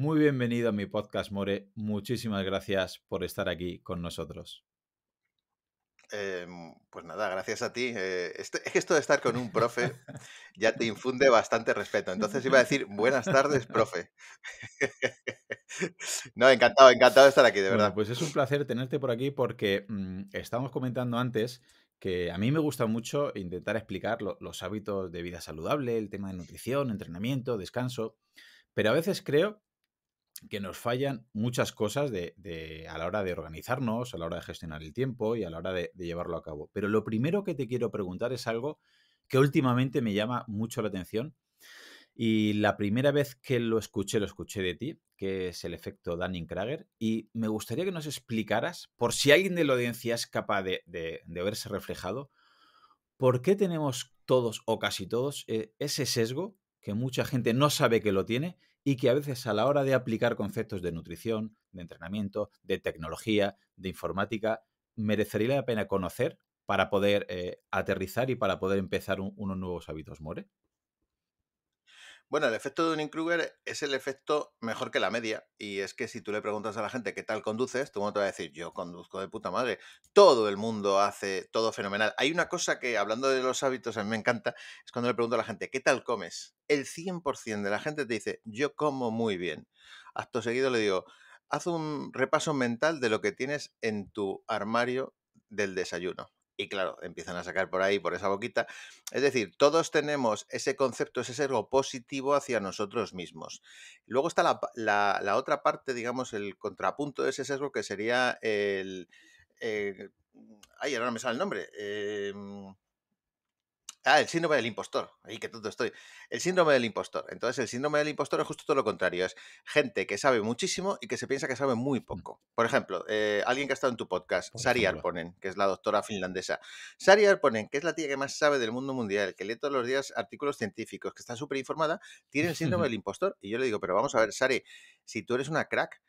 Muy bienvenido a mi podcast, More. Muchísimas gracias por estar aquí con nosotros. Eh, mm, pues nada, gracias a ti. Eh, este, es que esto de estar con un profe ya te infunde bastante respeto. Entonces iba a decir, buenas tardes, profe. no, encantado, encantado de estar aquí, de verdad. pues es un placer tenerte por aquí porque mm, estábamos comentando antes que a mí me gusta mucho intentar explicar los hábitos de vida saludable, el tema de nutrición, entrenamiento, descanso, pero a veces creo que nos fallan muchas cosas a la hora de organizarnos, a la hora de gestionar el tiempo y a la hora de, llevarlo a cabo. Pero lo primero que te quiero preguntar es algo que últimamente me llama mucho la atención. Y la primera vez que lo escuché, lo escuché de ti, que es el efecto Dunning-Krager. Y me gustaría que nos explicaras, por si alguien de la audiencia es capaz de, de verse reflejado, por qué tenemos todos o casi todos eh, ese sesgo que mucha gente no sabe que lo tiene y que a veces a la hora de aplicar conceptos de nutrición, de entrenamiento, de tecnología, de informática, merecería la pena conocer para poder eh, aterrizar y para poder empezar unos nuevos hábitos, More. Bueno, el efecto de Dunning-Kruger es el efecto mejor que la media. Y es que si tú le preguntas a la gente qué tal conduces, tú no te va a decir, yo conduzco de puta madre. Todo el mundo hace todo fenomenal. Hay una cosa que, hablando de los hábitos, a mí me encanta, es cuando le pregunto a la gente, ¿qué tal comes? El 100% de la gente te dice, yo como muy bien. Acto seguido le digo, haz un repaso mental de lo que tienes en tu armario del desayuno y claro, empiezan a sacar por ahí, por esa boquita. Es decir, todos tenemos ese concepto, ese sesgo positivo hacia nosotros mismos. Luego está la, otra parte, digamos, el contrapunto de ese sesgo que sería el... Eh, ay, ahora no me sale el nombre. Em, Ah, el síndrome del impostor. Ahí que todo estoy. El síndrome del impostor. Entonces, el síndrome del impostor es justo todo lo contrario. Es gente que sabe muchísimo y que se piensa que sabe muy mm. poco. Por ejemplo, eh, alguien que ha estado en tu podcast, Sari Arponen, que es la doctora finlandesa. Sari Arponen, que es la tía que más sabe del mundo mundial, que lee todos los días artículos científicos, que está súper informada, tiene el síndrome del impostor. Y yo le digo, pero vamos a ver, Sari, si tú eres una crack,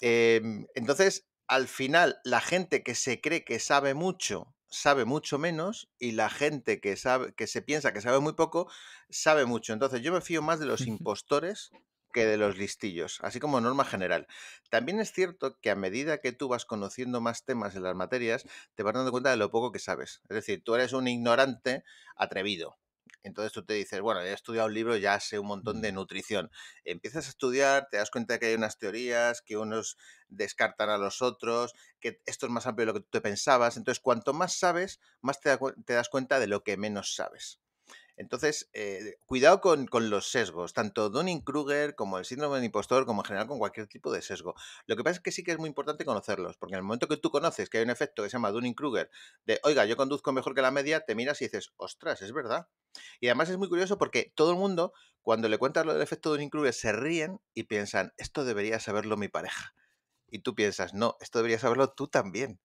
em, entonces al final la gente que se cree que sabe mucho sabe mucho menos y la gente que sabe que se piensa que sabe muy poco sabe mucho. Entonces yo me fío más de los impostores que de los listillos, así como norma general. También es cierto que a medida que tú vas conociendo más temas en las materias, te vas dando cuenta de lo poco que sabes. Es decir, tú eres un ignorante atrevido, entonces tú te dices, bueno, he estudiado un libro, ya sé un montón de nutrición. Empiezas a estudiar, te das cuenta que hay unas teorías, que unos descartan a los otros, que esto es más amplio de lo que tú te pensabas. Entonces, cuanto más sabes, más te das cuenta de lo que menos sabes. Entonces, eh, cuidado con, con, los sesgos, tanto Dunning-Kruger como el síndrome del impostor, como en general con cualquier tipo de sesgo. Lo que pasa es que sí que es muy importante conocerlos, porque en el momento que tú conoces que hay un efecto que se llama Dunning-Kruger, de oiga, yo conduzco mejor que la media, te miras y dices, ostras, es verdad. Y además es muy curioso porque todo el mundo, cuando le cuentas lo del efecto Dunning-Kruger, se ríen y piensan, esto debería saberlo mi pareja. Y tú piensas, no, esto debería saberlo tú también.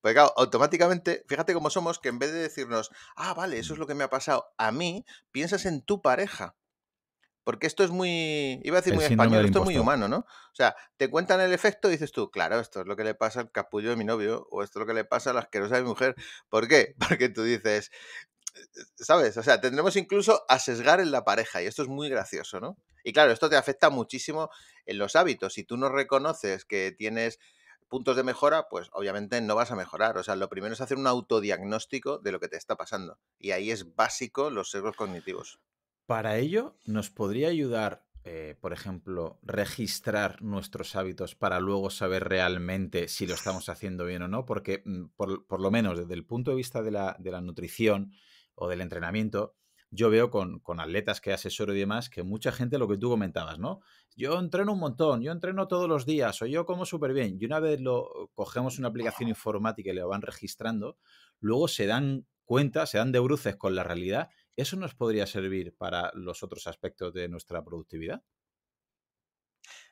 Porque claro, automáticamente, fíjate cómo somos, que en vez de decirnos, ah, vale, eso es lo que me ha pasado a mí, piensas en tu pareja. Porque esto es muy, iba a decir muy español, esto es muy humano, ¿no? O sea, te cuentan el efecto y dices tú, claro, esto es lo que le pasa al capullo de mi novio o esto es lo que le pasa a la asquerosa de mi mujer. ¿Por qué? Porque tú dices, ¿sabes? O sea, tendremos incluso a sesgar en la pareja y esto es muy gracioso, ¿no? Y claro, esto te afecta muchísimo en los hábitos. Si tú no reconoces que tienes puntos de mejora, pues obviamente no vas a mejorar. O sea, lo primero es hacer un autodiagnóstico de lo que te está pasando. Y ahí es básico los sesgos cognitivos. Para ello, ¿nos podría ayudar, eh, por ejemplo, registrar nuestros hábitos para luego saber realmente si lo estamos haciendo bien o no? Porque, mm, por, lo menos desde el punto de vista de la, de la nutrición o del entrenamiento, yo veo con, atletas que asesoro y demás que mucha gente, lo que tú comentabas, ¿no? Yo entreno un montón, yo entreno todos los días o yo como súper bien. Y una vez lo cogemos una aplicación informática y lo van registrando, luego se dan cuenta, se dan de bruces con la realidad. ¿Eso nos podría servir para los otros aspectos de nuestra productividad?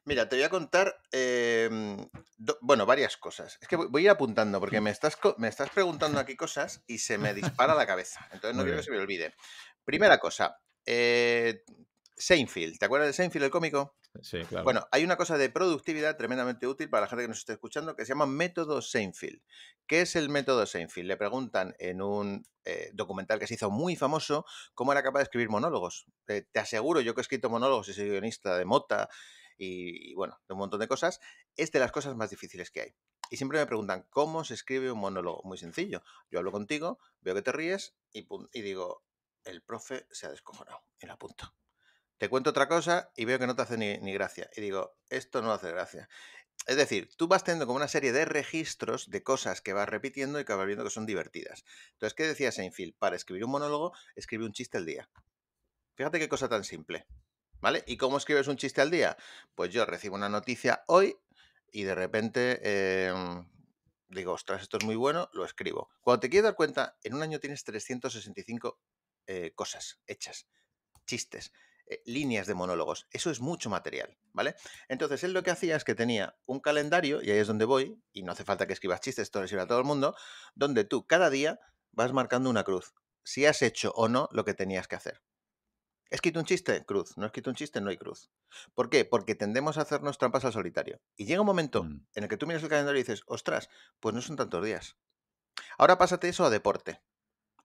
Mira, te voy a contar, em, bueno, varias cosas. Es que mm. voy, a ir apuntando porque mm. me estás, me estás preguntando aquí cosas y se me dispara la cabeza. Entonces no quiero que se me olvide. Primera cosa, eh, Seinfeld, ¿te acuerdas de Seinfeld, el cómico? Sí, claro. Bueno, hay una cosa de productividad tremendamente útil para la gente que nos esté escuchando que se llama método Seinfeld. ¿Qué es el método Seinfeld? Le preguntan en un eh, documental que se hizo muy famoso cómo era capaz de escribir monólogos. te aseguro, yo que he escrito monólogos y soy guionista de Mota y, bueno, de un montón de cosas, es de las cosas más difíciles que hay. Y siempre me preguntan, ¿cómo se escribe un monólogo? Muy sencillo. Yo hablo contigo, veo que te ríes y digo, el profe se ha descojonado y la apunto. Te cuento otra cosa y veo que no te hace ni, gracia. Y digo, esto no hace gracia. Es decir, tú vas teniendo como una serie de registros de cosas que vas repitiendo y que vas viendo que son divertidas. Entonces, ¿qué decía Seinfeld? Para escribir un monólogo, escribe un chiste al día. Fíjate qué cosa tan simple. ¿Vale? ¿Y cómo escribes un chiste al día? Pues yo recibo una noticia hoy y de repente em, digo, ostras, esto es muy bueno, lo escribo. Cuando te quieres dar cuenta, en un año tienes 365 eh, cosas hechas, chistes, eh, líneas de monólogos. Eso es mucho material, ¿vale? Entonces, él lo que hacía es que tenía un calendario, y ahí es donde voy, y no hace falta que escribas chistes, esto les sirve a todo el mundo, donde tú cada día vas marcando una cruz, si has hecho o no lo que tenías que hacer. ¿He escrito un chiste? Cruz. ¿No he escrito un chiste? No hay cruz. ¿Por qué? Porque tendemos a hacernos trampas al solitario. Y llega un momento mm. en el que tú miras el calendario y dices, ostras, pues no son tantos días. Ahora pásate eso a deporte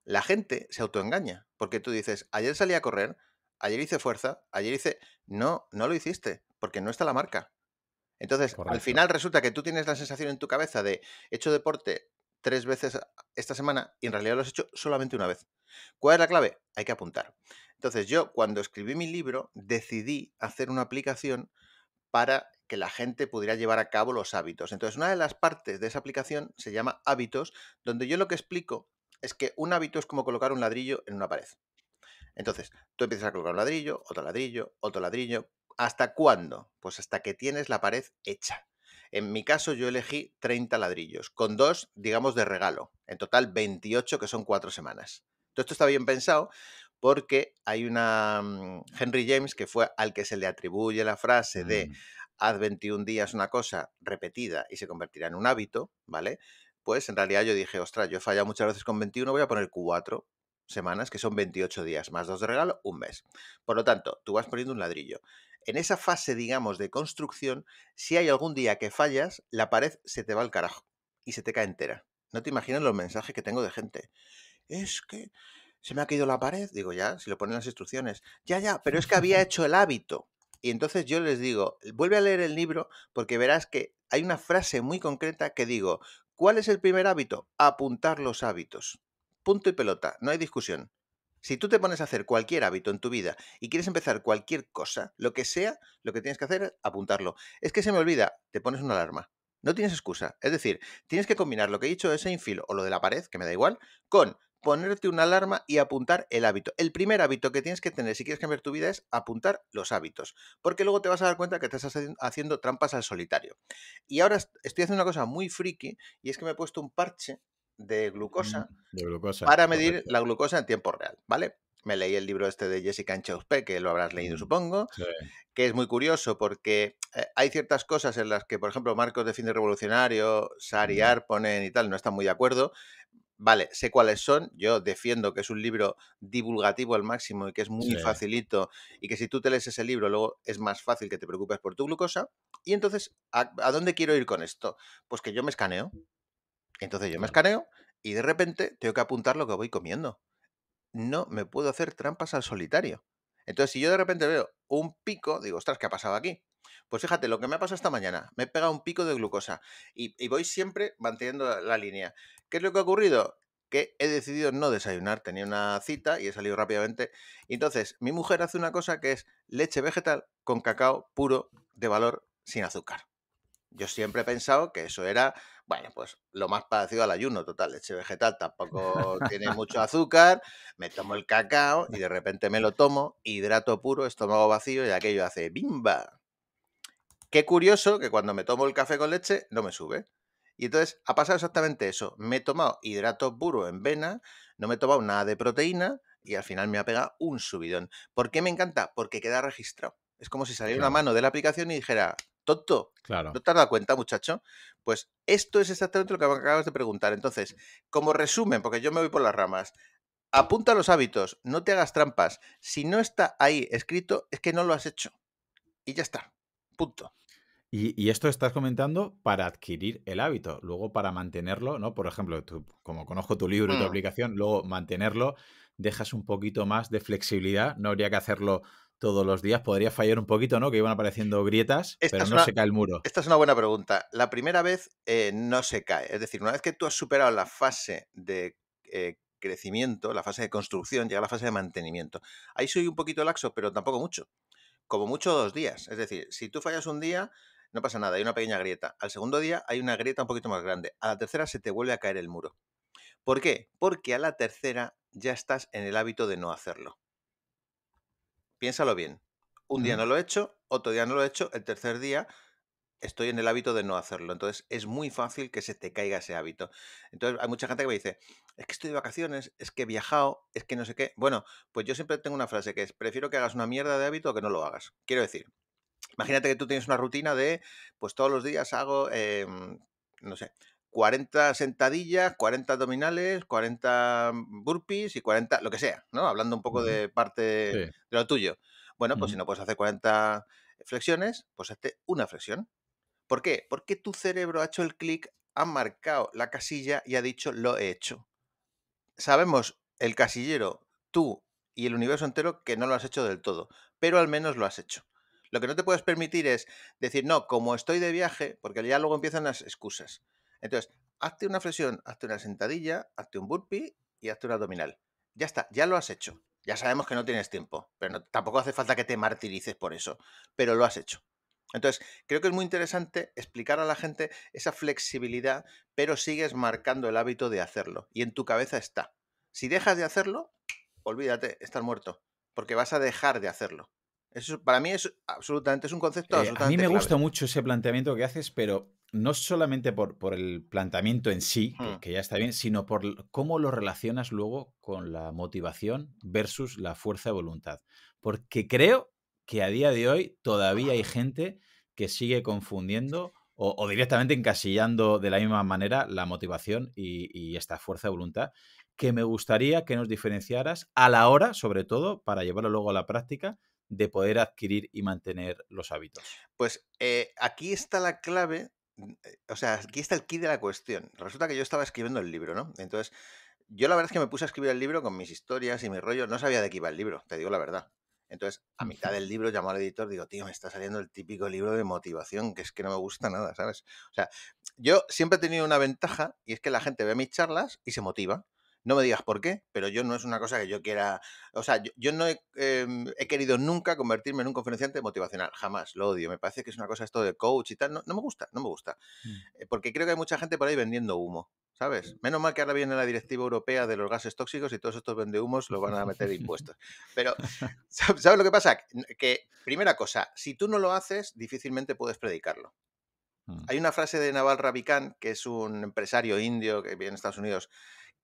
la gente se autoengaña, porque tú dices, ayer salí a correr, ayer hice fuerza, ayer hice... No, no lo hiciste, porque no está la marca. Entonces, al final resulta que tú tienes la sensación en tu cabeza de hecho deporte tres veces esta semana y en realidad lo has hecho solamente una vez. ¿Cuál es la clave? Hay que apuntar. Entonces, yo cuando escribí mi libro decidí hacer una aplicación para que la gente pudiera llevar a cabo los hábitos. Entonces, una de las partes de esa aplicación se llama hábitos, donde yo lo que explico es que un hábito es como colocar un ladrillo en una pared. Entonces, tú empiezas a colocar un ladrillo, otro ladrillo, otro ladrillo. ¿Hasta cuándo? Pues hasta que tienes la pared hecha. En mi caso yo elegí 30 ladrillos, con dos, digamos, de regalo. En total 28, que son cuatro semanas. Todo esto está bien pensado porque hay una... Mm, Henry James, que fue al que se le atribuye la frase de mm. haz 21 días una cosa repetida y se convertirá en un hábito, ¿vale? pues en realidad yo dije, ostras, yo he fallado muchas veces con 21, voy a poner 4 semanas, que son 28 días, más dos de regalo, un mes. Por lo tanto, tú vas poniendo un ladrillo. En esa fase, digamos, de construcción, si hay algún día que fallas, la pared se te va al carajo y se te cae entera. No te imaginas los mensajes que tengo de gente. Es que se me ha caído la pared. Digo, ya, si lo ponen las instrucciones. Ya, ya, pero es que había hecho el hábito. Y entonces yo les digo, vuelve a leer el libro porque verás que hay una frase muy concreta que digo, ¿Cuál es el primer hábito? Apuntar los hábitos. Punto y pelota, no hay discusión. Si tú te pones a hacer cualquier hábito en tu vida y quieres empezar cualquier cosa, lo que sea, lo que tienes que hacer es apuntarlo. Es que se me olvida, te pones una alarma. No tienes excusa. Es decir, tienes que combinar lo que he dicho de Seinfeld o lo de la pared, que me da igual, con ponerte una alarma y apuntar el hábito. El primer hábito que tienes que tener si quieres cambiar tu vida es apuntar los hábitos, porque luego te vas a dar cuenta que te estás haciendo trampas al solitario. Y ahora estoy haciendo una cosa muy friki y es que me he puesto un parche de mm, glucosa, para medir la glucosa en tiempo real, ¿vale? Me leí el libro este de Jessica Anchauspe, que lo habrás leído, mm, supongo, que es muy curioso porque eh, hay ciertas cosas en las que, por ejemplo, Marcos de Fin Revolucionario, mm. Sariar ponen y tal, no están muy de acuerdo, Vale, sé cuáles son. Yo defiendo que es un libro divulgativo al máximo y que es muy facilito y que si tú te lees ese libro luego es más fácil que te preocupes por tu glucosa. Y entonces, ¿a, dónde quiero ir con esto? Pues que yo me escaneo. Entonces yo me escaneo y de repente tengo que apuntar lo que voy comiendo. No me puedo hacer trampas al solitario. Entonces, si yo de repente veo un pico, digo, ostras, ¿qué ha pasado aquí? Pues fíjate, lo que me ha pasado esta mañana, me he pegado un pico de glucosa y, voy siempre manteniendo la, línea. ¿Qué es lo que ha ocurrido? Que he decidido no desayunar, tenía una cita y he salido rápidamente. entonces, mi mujer hace una cosa que es leche vegetal con cacao puro de valor sin azúcar. Yo siempre he pensado que eso era, bueno, pues lo más parecido al ayuno total, leche vegetal, tampoco tiene mucho azúcar, me tomo el cacao y de repente me lo tomo, hidrato puro, estómago vacío y aquello hace bimba. Qué curioso que cuando me tomo el café con leche no me sube. Y entonces ha pasado exactamente eso. Me he tomado hidrato puro en vena, no me he tomado nada de proteína y al final me ha pegado un subidón. ¿Por qué me encanta? Porque queda registrado. Es como si saliera una mano de la aplicación y dijera, tonto, claro. ¿no te has dado cuenta, muchacho? Pues esto es exactamente lo que acabas de preguntar. Entonces, como resumen, porque yo me voy por las ramas, apunta los hábitos, no te hagas trampas. Si no está ahí escrito, es que no lo has hecho. Y ya está. Punto. Y, esto estás comentando para adquirir el hábito, luego para mantenerlo, ¿no? Por ejemplo, tú, como conozco tu libro y tu mm. aplicación, luego mantenerlo, dejas un poquito más de flexibilidad, no habría que hacerlo todos los días, podría fallar un poquito, ¿no? Que iban apareciendo grietas, pero no se cae el muro. Esta es una buena pregunta. La primera vez eh, no se cae, es decir, una vez que tú has superado la fase de... Eh, crecimiento, la fase de construcción, llega la fase de mantenimiento. Ahí soy un poquito laxo, pero tampoco mucho. Como mucho dos días. Es decir, si tú fallas un día, no pasa nada, hay una pequeña grieta. Al segundo día hay una grieta un poquito más grande. A la tercera se te vuelve a caer el muro. ¿Por qué? Porque a la tercera ya estás en el hábito de no hacerlo. Piénsalo bien. Un día no lo he hecho, otro día no lo he hecho, el tercer día estoy en el hábito de no hacerlo. Entonces es muy fácil que se te caiga ese hábito. Entonces hay mucha gente que me dice, es que estoy de vacaciones, es que he viajado, es que no sé qué. Bueno, pues yo siempre tengo una frase que es, prefiero que hagas una mierda de hábito que no lo hagas. Quiero decir, Imagínate que tú tienes una rutina de, pues todos los días hago, em, no sé, 40 sentadillas, 40 abdominales, 40 burpees y 40, lo que sea, ¿no? Hablando un poco de parte de lo tuyo. Bueno, pues si no puedes hacer 40 flexiones, pues hazte una flexión. ¿Por qué? Porque tu cerebro ha hecho el clic, ha marcado la casilla y ha dicho lo he hecho. Sabemos el casillero, tú y el universo entero que no lo has hecho del todo, pero al menos lo has hecho. Lo que no te puedes permitir es decir, no, como estoy de viaje, porque ya luego empiezan las excusas. Entonces, hazte una flexión, hazte una sentadilla, hazte un burpee y hazte un abdominal. Ya está, ya lo has hecho. Ya sabemos que no tienes tiempo, pero tampoco hace falta que te martirices por eso, pero lo has hecho. Entonces, creo que es muy interesante explicar a la gente esa flexibilidad, pero sigues marcando el hábito de hacerlo y en tu cabeza está. Si dejas de hacerlo, olvídate, estás muerto, porque vas a dejar de hacerlo. Eso, para mí es absolutamente es un concepto. Absolutamente eh, a mí me gusta mucho ese planteamiento que haces, pero no solamente por, el planteamiento en sí, hmm. que, ya está bien, sino por cómo lo relacionas luego con la motivación versus la fuerza de voluntad. Porque creo que a día de hoy todavía hay gente que sigue confundiendo o, directamente encasillando de la misma manera la motivación y, y esta fuerza de voluntad que me gustaría que nos diferenciaras a la hora, sobre todo, para llevarlo luego a la práctica, de poder adquirir y mantener los hábitos? Pues eh, aquí está la clave, mm, eh, o sea, aquí está el key de la cuestión. Resulta que yo estaba escribiendo el libro, ¿no? Entonces, yo la verdad es que me puse a escribir el libro con mis historias y mi rollo, no sabía de qué iba el libro, te digo la verdad. Entonces, a ah, mitad del libro llamó al editor, digo, tío, me está saliendo el típico libro de motivación, que es que no me gusta nada, ¿sabes? O sea, yo siempre he tenido una ventaja y es que la gente ve mis charlas y se motiva. No me digas por qué, pero yo no es una cosa que yo quiera. O sea, yo, no em, he, querido nunca convertirme en un conferenciante motivacional, jamás, lo odio. Me parece que es una cosa esto de coach y tal. No, me gusta, no me gusta. Mm. Eh, porque creo que hay mucha gente por ahí vendiendo humo. ¿Sabes? Mm. Menos mal que ahora viene la directiva europea de los gases tóxicos y todos estos vendehumos lo van a meter impuestos. Pero, ¿sabes lo que pasa? Que, primera cosa, si tú no lo haces, difícilmente puedes predicarlo. Mm. Hay una frase de Naval Ravikant, que es un empresario indio que viene en Estados Unidos,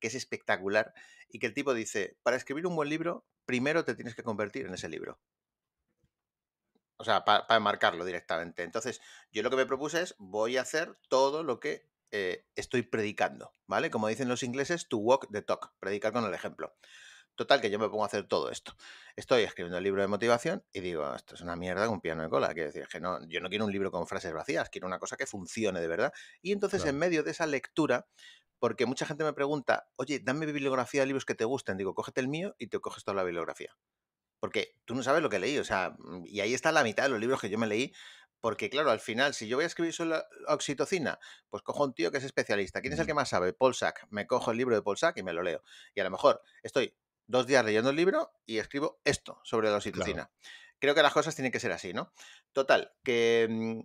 que es espectacular, y que el tipo dice, para escribir un buen libro, primero te tienes que convertir en ese libro. O sea, para marcarlo directamente. Entonces, yo lo que me propuse es, voy a hacer todo lo que eh, estoy predicando, ¿vale? Como dicen los ingleses, to walk the talk, predicar con el ejemplo. Total, que yo me pongo a hacer todo esto. Estoy escribiendo el libro de motivación y digo, esto es una mierda con piano de cola. Quiero decir, que no, yo no quiero un libro con frases vacías, quiero una cosa que funcione de verdad. Y entonces, en medio de esa lectura, porque mucha gente me pregunta, oye, dame bibliografía de libros que te gusten. Digo, cógete el mío y te coges toda la bibliografía. Porque tú no sabes lo que leí, o sea, mm, y ahí está la mitad de los libros que yo me leí, porque claro, al final, si yo voy a escribir sobre la oxitocina, pues cojo un tío que es especialista. ¿Quién es el que más sabe? Paul Sack. Me cojo el libro de Paul Sack y me lo leo. Y a lo mejor estoy dos días leyendo el libro y escribo esto sobre la oxitocina. Creo que las cosas tienen que ser así, ¿no? Total, que mm,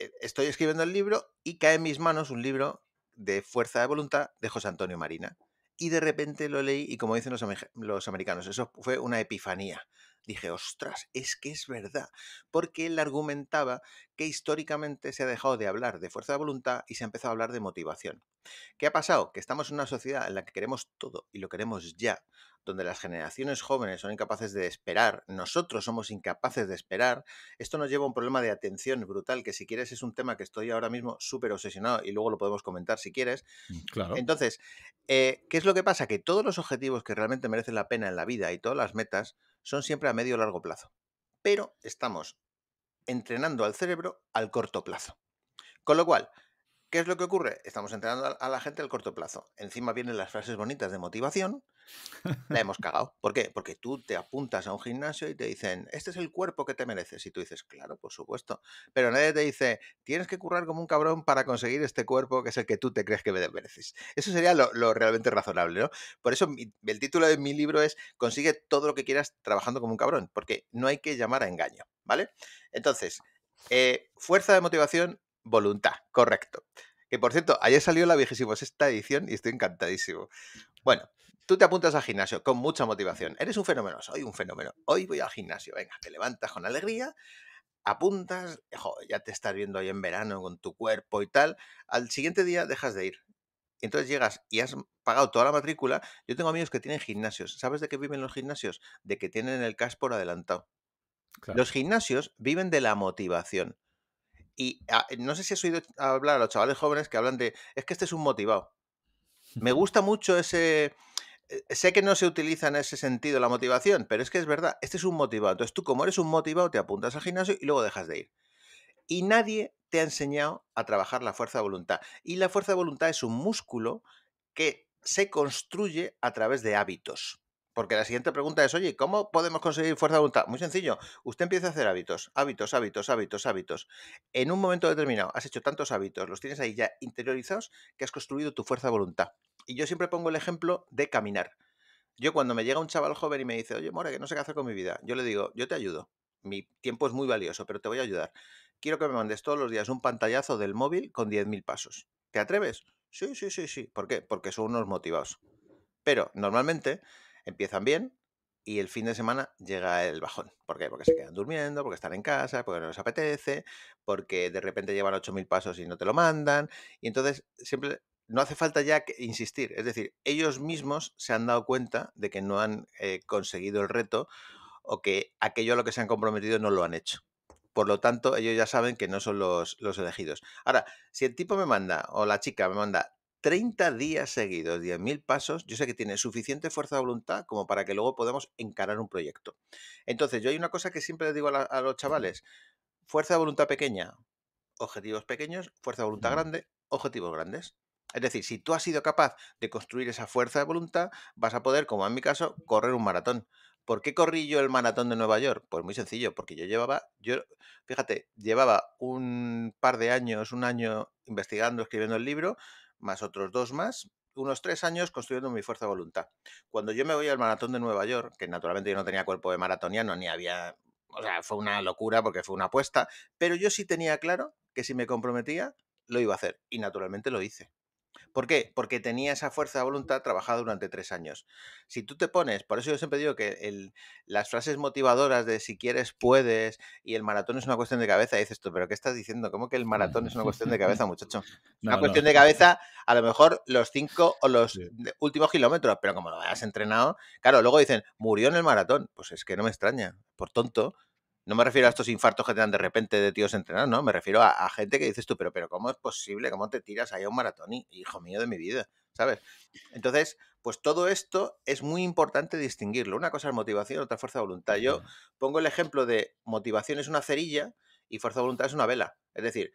e-, estoy escribiendo el libro y cae en mis manos un libro de fuerza de voluntad de José Antonio Marina. Y de repente lo leí y como dicen los, americanos, eso fue una epifanía. Dije, ostras, es que es verdad, porque él argumentaba que históricamente se ha dejado de hablar de fuerza de voluntad y se ha empezado a hablar de motivación. ¿Qué ha pasado? Que estamos en una sociedad en la que queremos todo y lo queremos ya donde las generaciones jóvenes son incapaces de esperar, nosotros somos incapaces de esperar, esto nos lleva a un problema de atención brutal, que si quieres es un tema que estoy ahora mismo súper obsesionado y luego lo podemos comentar si quieres. Mm, claro. Entonces, eh, ¿qué es lo que pasa? Que todos los objetivos que realmente merecen la pena en la vida y todas las metas son siempre a medio o largo plazo. Pero estamos entrenando al cerebro al corto plazo. Con lo cual, ¿Qué es lo que ocurre? Estamos entrenando a la gente al corto plazo. Encima vienen las frases bonitas de motivación, la hemos cagado. ¿Por qué? Porque tú te apuntas a un gimnasio y te dicen, este es el cuerpo que te mereces. Y tú dices, claro, por supuesto. Pero nadie te dice, tienes que currar como un cabrón para conseguir este cuerpo que es el que tú te crees que mereces. Eso sería lo, realmente razonable, ¿no? Por eso el título de mi libro es Consigue todo lo que quieras trabajando como un cabrón, porque no hay que llamar a engaño, ¿vale? Entonces, eh, fuerza de motivación, voluntad, correcto. Que por cierto, ayer salió la viejísima sexta edición y estoy encantadísimo. Bueno, Tú te apuntas al gimnasio con mucha motivación. Eres un fenómeno, soy un fenómeno. Hoy voy al gimnasio. Venga, te levantas con alegría, apuntas, eh, ya te estás viendo ahí en verano con tu cuerpo y tal. Al siguiente día dejas de ir. Entonces llegas y has pagado toda la matrícula. Yo tengo amigos que tienen gimnasios. ¿Sabes de qué viven los gimnasios? De que tienen el cash por adelantado. Los gimnasios viven de la motivación. Y ah, eh, no sé si has oído hablar a los chavales jóvenes que hablan de, es que este es un motivado. Me gusta mucho ese, eh, sé que no se utiliza en ese sentido la motivación, pero es que es verdad, este es un motivado. Entonces tú como eres un motivado te apuntas al gimnasio y luego dejas de ir. Y nadie te ha enseñado a trabajar la fuerza de voluntad. Y la fuerza de voluntad es un músculo que se construye a través de hábitos. Porque la siguiente pregunta es, oye, ¿cómo podemos conseguir fuerza de voluntad? Muy sencillo, usted empieza a hacer hábitos, hábitos, hábitos, hábitos, hábitos. En un momento determinado has hecho tantos hábitos, los tienes ahí ya interiorizados, que has construido tu fuerza de voluntad. Y yo siempre pongo el ejemplo de caminar. Yo cuando me llega un chaval joven y me dice, oye, More, que no sé qué hacer con mi vida, yo le digo, yo te ayudo. Mi tiempo es muy valioso, pero te voy a ayudar. Quiero que me mandes todos los días un pantallazo del móvil con 10.000 pasos. ¿Te atreves? Sí, sí, sí, sí. ¿Por qué? Porque son unos motivados. Pero normalmente empiezan bien y el fin de semana llega el bajón. ¿Por qué? Porque se quedan durmiendo, porque están en casa, porque no les apetece, porque de repente llevan 8.000 pasos y no te lo mandan. Y entonces siempre no hace falta ya insistir, es decir, ellos mismos se han dado cuenta de que no han eh, conseguido el reto o que aquello a lo que se han comprometido no lo han hecho. Por lo tanto, ellos ya saben que no son los, elegidos. Ahora, si el tipo me manda, o la chica me manda 30 días seguidos, 10.000 pasos, yo sé que tiene suficiente fuerza de voluntad como para que luego podamos encarar un proyecto. Entonces, yo hay una cosa que siempre les digo a los chavales, fuerza de voluntad pequeña, objetivos pequeños, fuerza de voluntad grande, objetivos grandes. Es decir, si tú has sido capaz de construir esa fuerza de voluntad, vas a poder, como en mi caso, correr un maratón. ¿Por qué corrí yo el maratón de Nueva York? Pues muy sencillo, porque yo llevaba, yo, fíjate, llevaba un par de años, un año investigando, escribiendo el libro, más otros dos más, unos tres años construyendo mi fuerza de voluntad. Cuando yo me voy al maratón de Nueva York, que naturalmente yo no tenía cuerpo de maratoniano, ni había, o sea, fue una locura porque fue una apuesta, pero yo sí tenía claro que si me comprometía, lo iba a hacer, y naturalmente lo hice. ¿Por qué? Porque tenía esa fuerza de voluntad trabajada durante tres años. Si tú te pones, por eso yo siempre digo que las frases motivadoras de si quieres, puedes y el maratón es una cuestión de cabeza, dices tú, pero ¿qué estás diciendo? ¿Cómo que el maratón es una cuestión de cabeza, muchacho? No, una cuestión de cabeza, a lo mejor los cinco o los últimos kilómetros, pero como lo has entrenado, claro, luego dicen, murió en el maratón. Pues es que no me extraña, por tonto no me refiero a estos infartos que te dan de repente de tíos entrenados, no, me refiero a, gente que dices tú, pero, pero ¿cómo es posible? ¿Cómo te tiras ahí a un maratón, hijo mío de mi vida? ¿Sabes? Entonces, pues todo esto es muy importante distinguirlo. Una cosa es motivación, otra es fuerza de voluntad. Yo pongo el ejemplo de motivación es una cerilla y fuerza de voluntad es una vela. Es decir,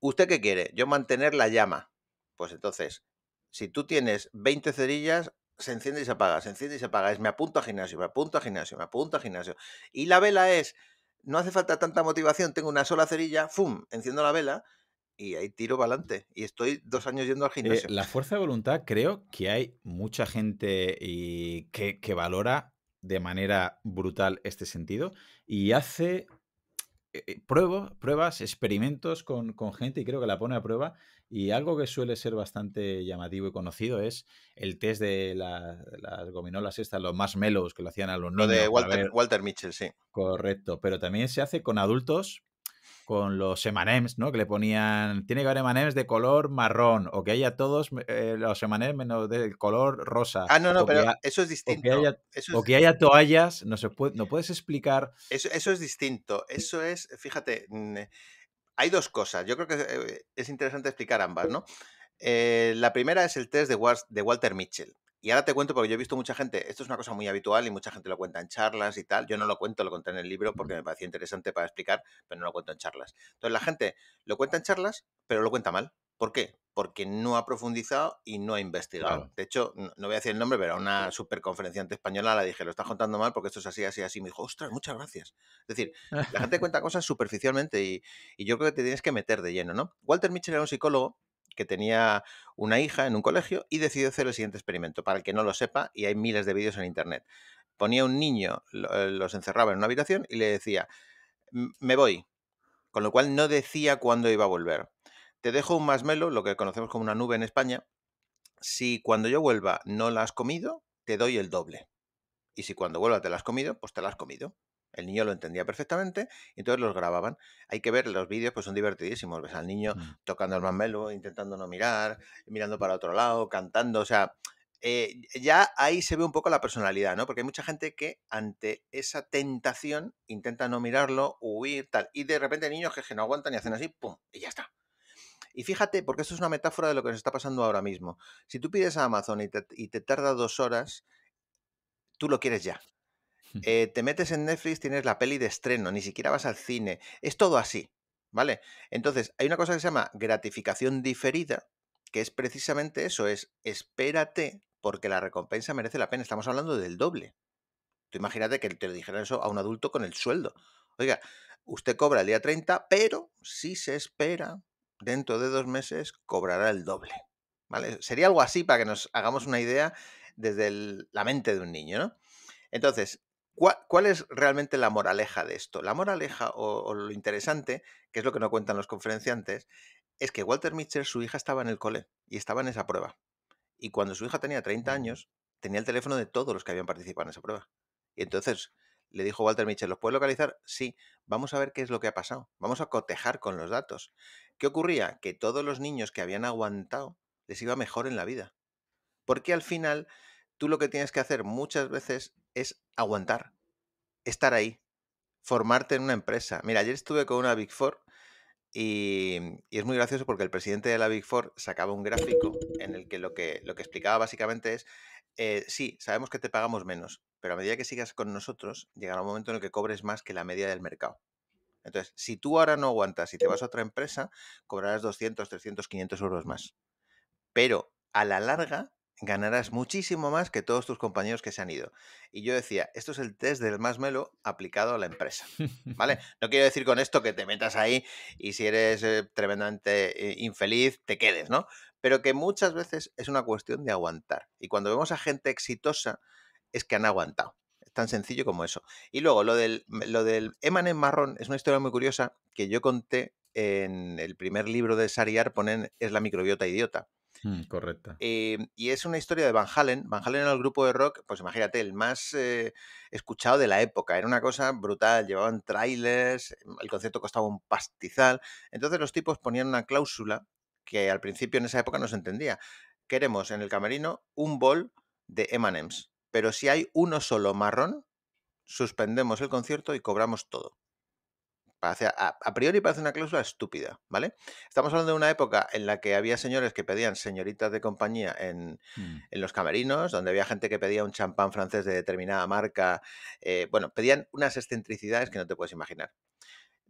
¿usted qué quiere? Yo mantener la llama. Pues entonces, si tú tienes 20 cerillas, se enciende y se apaga, se enciende y se apaga. Es me apunto a gimnasio, me apunto a gimnasio, me apunto a gimnasio. Y la vela es no hace falta tanta motivación, tengo una sola cerilla, ¡fum! Enciendo la vela y ahí tiro para adelante. Y estoy dos años yendo al gimnasio. la fuerza de voluntad creo que hay mucha gente y que, valora de manera brutal este sentido y hace eh, eh, pruebas, experimentos con, con, gente y creo que la pone a prueba y algo que suele ser bastante llamativo y conocido es el test de las gominolas estas, los más melos que lo hacían a los niños. Lo de Walter, Walter Mitchell, sí. Correcto, pero también se hace con adultos con los emanems, ¿no? Que le ponían, tiene que haber emanems de color marrón, o que haya todos eh, los emanems menos del color rosa. Ah, no, no, pero eso es distinto. O que haya, o que haya toallas, no, se puede, no puedes explicar. Eso, eso, es distinto, eso es, fíjate, mm, hay dos cosas. Yo creo que eh, es interesante explicar ambas, ¿no? Eh, la primera es el test de, de Walter Mitchell. Y ahora te cuento porque yo he visto mucha gente, esto es una cosa muy habitual y mucha gente lo cuenta en charlas y tal. Yo no lo cuento, lo conté en el libro porque me parecía interesante para explicar, pero no lo cuento en charlas. Entonces la gente lo cuenta en charlas, pero lo cuenta mal. ¿Por qué? Porque no ha profundizado y no ha investigado. De hecho, no, voy a decir el nombre, pero a una superconferenciante española la dije, lo estás contando mal porque esto es así, así, así. Me dijo, ostras, muchas gracias. Es decir, la gente cuenta cosas superficialmente y, y yo creo que te tienes que meter de lleno, ¿no? Walter Mitchell era un psicólogo que tenía una hija en un colegio y decidió hacer el siguiente experimento. Para el que no lo sepa, y hay miles de vídeos en internet. Ponía un niño, eh, los encerraba en una habitación y le decía, me voy. Con lo cual no decía cuándo iba a volver. Te dejo un masmelo, lo que conocemos como una nube en España. Si cuando yo vuelva no la has comido, te doy el doble. Y si cuando vuelva te la has comido, pues te la has comido. El niño lo entendía perfectamente, y entonces los grababan. Hay que ver, los vídeos pues son divertidísimos. Ves al niño mm. tocando el masmelo, intentando no mirar, mirando para otro lado, cantando. O sea, eh, ya ahí se ve un poco la personalidad, ¿no? Porque hay mucha gente que ante esa tentación intenta no mirarlo, huir, tal. Y de repente niños que no aguantan y hacen así, ¡pum! Y ya está. Y fíjate, porque esto es una metáfora de lo que nos está pasando ahora mismo. Si tú pides a Amazon y te, tarda dos horas, tú lo quieres ya. Hmm. Eh, te metes en Netflix, tienes la peli de estreno, ni siquiera vas al cine. Es todo así, ¿vale? Entonces, hay una cosa que se llama gratificación diferida, que es precisamente eso, es espérate porque la recompensa merece la pena. Estamos hablando del doble. Tú imagínate que te lo dijera eso a un adulto con el sueldo. Oiga, usted cobra el día 30, pero si se espera, dentro de dos meses cobrará el doble. ¿Vale? Sería algo así para que nos hagamos una idea desde la mente de un niño, ¿no? Entonces, ¿cuál, es realmente la moraleja de esto? La moraleja o, lo interesante, que es lo que no cuentan los conferenciantes, es que Walter Mitchell, su hija estaba en el cole y estaba en esa prueba. Y cuando su hija tenía 30 años, tenía el teléfono de todos los que habían participado en esa prueba. Y entonces le dijo Walter Mitchell, ¿los puedes localizar? Sí, vamos a ver qué es lo que ha pasado. Vamos a cotejar con los datos. ¿Qué ocurría? Que todos los niños que habían aguantado les iba mejor en la vida. Porque al final tú lo que tienes que hacer muchas veces es aguantar, estar ahí, formarte en una empresa. Mira, ayer estuve con una Big Four y, es muy gracioso porque el presidente de la Big Four sacaba un gráfico en el que lo que, lo que explicaba básicamente es, eh, sí, sabemos que te pagamos menos, pero a medida que sigas con nosotros, llegará un momento en el que cobres más que la media del mercado. Entonces, si tú ahora no aguantas y te vas a otra empresa, cobrarás 200, 300, 500 euros más. Pero a la larga ganarás muchísimo más que todos tus compañeros que se han ido. Y yo decía, esto es el test del más melo aplicado a la empresa, ¿vale? No quiero decir con esto que te metas ahí y si eres eh, tremendamente eh, infeliz, te quedes, ¿no? Pero que muchas veces es una cuestión de aguantar. Y cuando vemos a gente exitosa, es que han aguantado tan sencillo como eso. Y luego, lo del, lo del marrón es una historia muy curiosa que yo conté en el primer libro de Sariar, ponen Es la microbiota idiota. Mm, correcta. Eh, y es una historia de Van Halen. Van Halen era el grupo de rock, pues imagínate, el más eh, escuchado de la época. Era una cosa brutal. Llevaban trailers, el concierto costaba un pastizal. Entonces los tipos ponían una cláusula que al principio en esa época no se entendía. Queremos en el camerino un bol de Emanems pero si hay uno solo marrón, suspendemos el concierto y cobramos todo. Parece, a, priori parece una cláusula estúpida, ¿vale? Estamos hablando de una época en la que había señores que pedían señoritas de compañía en, mm. en los camerinos, donde había gente que pedía un champán francés de determinada marca, eh, bueno, pedían unas excentricidades que no te puedes imaginar.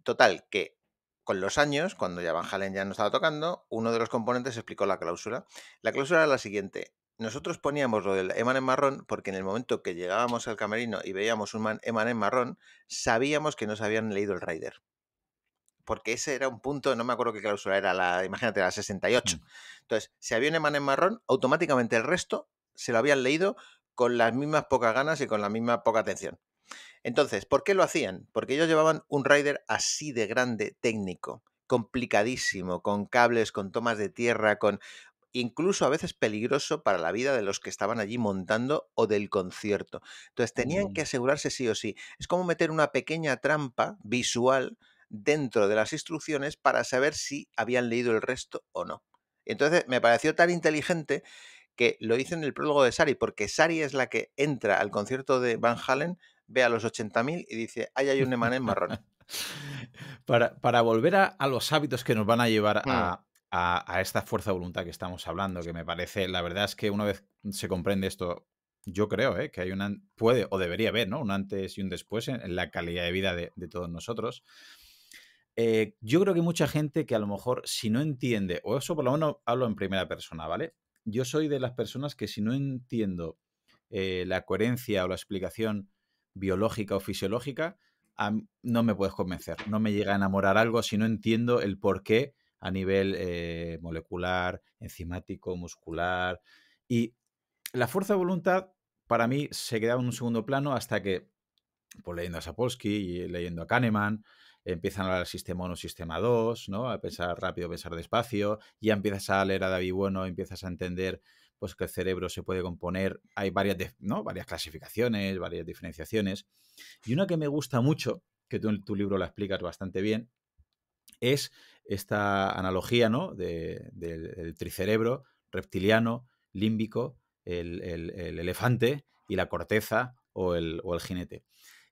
Total, que con los años, cuando ya Van Halen ya no estaba tocando, uno de los componentes explicó la cláusula. La cláusula era la siguiente, nosotros poníamos lo del Eman en marrón porque en el momento que llegábamos al camerino y veíamos un Eman en marrón, sabíamos que nos habían leído el Rider. Porque ese era un punto, no me acuerdo qué cláusula era, la, imagínate, la 68. Mm. Entonces, si había un Eman en marrón, automáticamente el resto se lo habían leído con las mismas pocas ganas y con la misma poca atención. Entonces, ¿por qué lo hacían? Porque ellos llevaban un Rider así de grande, técnico complicadísimo, con cables, con tomas de tierra, con incluso a veces peligroso para la vida de los que estaban allí montando o del concierto. Entonces tenían que mm. asegurarse sí o sí. Es como meter una pequeña trampa visual dentro de las instrucciones para saber si habían leído el resto o no. Entonces me pareció tan inteligente que lo hice en el prólogo de Sari, porque Sari es la que entra al concierto de Van Halen, ve a los 80.000 y dice, ahí hay un en marrón. Para, volver a, los hábitos que nos van a llevar mm. a, a, esta fuerza de voluntad que estamos hablando, que me parece, la verdad es que una vez se comprende esto, yo creo ¿eh? que hay una, puede o debería haber, ¿no? Un antes y un después en, la calidad de vida de, todos nosotros. Eh, yo creo que mucha gente que a lo mejor si no entiende, o eso por lo menos hablo en primera persona, ¿vale? Yo soy de las personas que si no entiendo eh, la coherencia o la explicación biológica o fisiológica, no me puedes convencer, no me llega a enamorar algo si no entiendo el por qué a nivel eh, molecular, enzimático, muscular. Y la fuerza de voluntad para mí se quedaba en un segundo plano hasta que, pues leyendo a Sapolsky y leyendo a Kahneman, empiezan a hablar del sistema 1, sistema 2, ¿no? A pensar rápido, pensar despacio, ya empiezas a leer a David Bueno, empiezas a entender pues que el cerebro se puede componer, hay varias, varias clasificaciones, varias diferenciaciones. Y una que me gusta mucho, que tú en tu libro la explicas bastante bien, es esta analogía ¿no? del tricerebro reptiliano, límbico, el, elefante y la corteza o el jinete.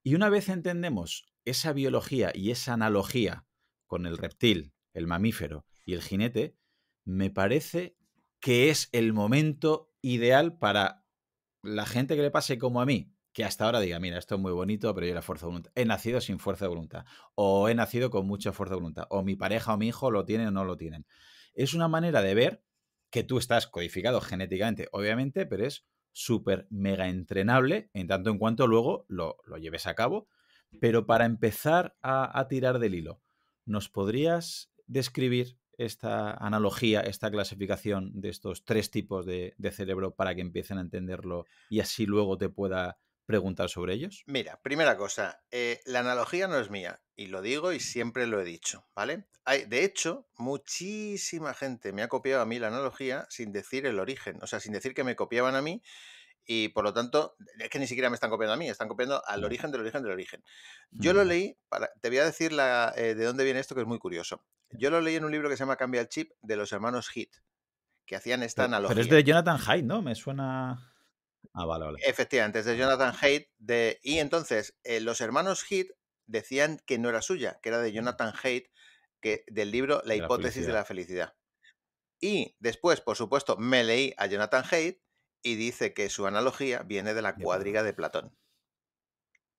Y una vez entendemos esa biología y esa analogía con el reptil, el mamífero y el jinete, me parece que es el momento ideal para la gente que le pase como a mí, que hasta ahora diga, mira, esto es muy bonito, pero yo la fuerza de voluntad. He nacido sin fuerza de voluntad. O he nacido con mucha fuerza de voluntad. O mi pareja o mi hijo lo tienen o no lo tienen. Es una manera de ver que tú estás codificado genéticamente, obviamente, pero es súper mega entrenable en tanto en cuanto luego lo, lleves a cabo. Pero para empezar a, tirar del hilo, ¿nos podrías describir esta analogía, esta clasificación de estos tres tipos de, cerebro para que empiecen a entenderlo y así luego te pueda preguntar sobre ellos? Mira, primera cosa, eh, la analogía no es mía, y lo digo y siempre lo he dicho, ¿vale? Hay, de hecho, muchísima gente me ha copiado a mí la analogía sin decir el origen, o sea, sin decir que me copiaban a mí, y por lo tanto, es que ni siquiera me están copiando a mí, están copiando al origen del origen del origen. Yo lo mm. leí, te voy a decir la, eh, de dónde viene esto, que es muy curioso. Yo lo leí en un libro que se llama Cambia el chip de los hermanos Hit, que hacían esta analogía. Pero es de Jonathan Hyde, ¿no? Me suena. Ah, Efectivamente, es de Jonathan Haidt. Y entonces, eh, los hermanos Haidt decían que no era suya, que era de Jonathan Haidt, que, del libro La, hipótesis de la felicidad. Y después, por supuesto, me leí a Jonathan Haidt y dice que su analogía viene de la cuadriga de Platón.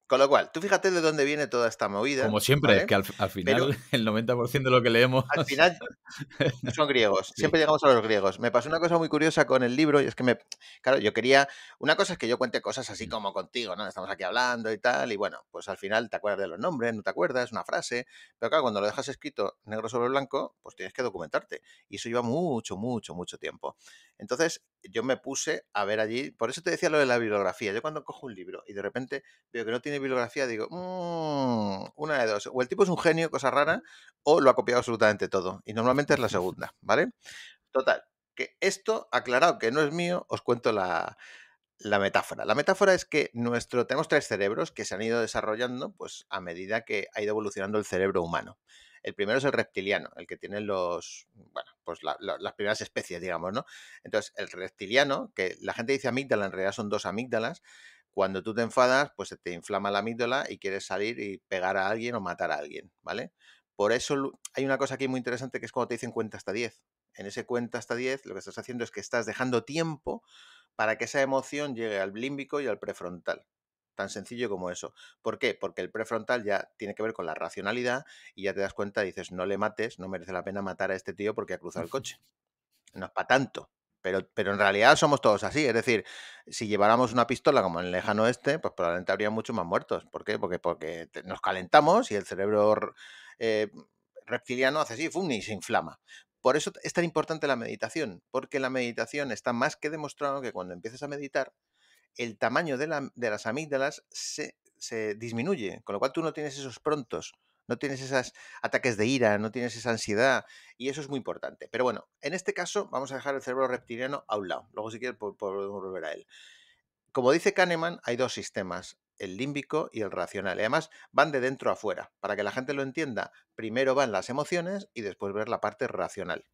Con lo cual, tú fíjate de dónde viene toda esta movida. Como siempre, es que al, final el 90% de lo que leemos. Al final son griegos. Siempre llegamos a los griegos. Me pasó una cosa muy curiosa con el libro y es que me. Claro, yo quería. Una cosa es que yo cuente cosas así como contigo, ¿no? Estamos aquí hablando y tal. Y bueno, pues al final te acuerdas de los nombres, no te acuerdas, es una frase. Pero claro, cuando lo dejas escrito negro sobre blanco, pues tienes que documentarte. Y eso lleva mucho, mucho, mucho tiempo. Entonces yo me puse a ver allí, por eso te decía lo de la bibliografía. Yo cuando cojo un libro y de repente veo que no tiene bibliografía, digo, mm, una de dos. O el tipo es un genio, cosa rara, o lo ha copiado absolutamente todo. Y normalmente es la segunda, ¿vale? Total, que esto, aclarado que no es mío, os cuento la, la metáfora. La metáfora es que nuestro, tenemos tres cerebros que se han ido desarrollando pues, a medida que ha ido evolucionando el cerebro humano. El primero es el reptiliano, el que tiene los, bueno, pues las primeras especies, digamos, ¿no? Entonces, el reptiliano, que la gente dice amígdala, en realidad son dos amígdalas, cuando tú te enfadas, pues se te inflama la amígdala y quieres salir y pegar a alguien o matar a alguien, ¿vale? Por eso hay una cosa aquí muy interesante que es cuando te dicen cuenta hasta 10. En ese cuenta hasta 10 lo que estás haciendo es que estás dejando tiempo para que esa emoción llegue al límbico y al prefrontal. Tan sencillo como eso. ¿Por qué? Porque el prefrontal ya tiene que ver con la racionalidad y ya te das cuenta, dices, no le mates, no merece la pena matar a este tío porque ha cruzado el coche. No es para tanto. Pero, pero, en realidad somos todos así. Es decir, si lleváramos una pistola como en el lejano oeste, pues probablemente habría muchos más muertos. ¿Por qué? Porque, porque nos calentamos y el cerebro eh, reptiliano hace así, ¡fum! y se inflama. Por eso es tan importante la meditación, porque la meditación está más que demostrado que cuando empiezas a meditar, el tamaño de, las amígdalas se, se, disminuye, con lo cual tú no tienes esos prontos, no tienes esos ataques de ira, no tienes esa ansiedad, y eso es muy importante. Pero bueno, en este caso vamos a dejar el cerebro reptiliano a un lado, luego si quieres podemos volver a él. Como dice Kahneman, hay dos sistemas, el límbico y el racional. Y además van de dentro a fuera. Para que la gente lo entienda, primero van las emociones y después ver la parte racional.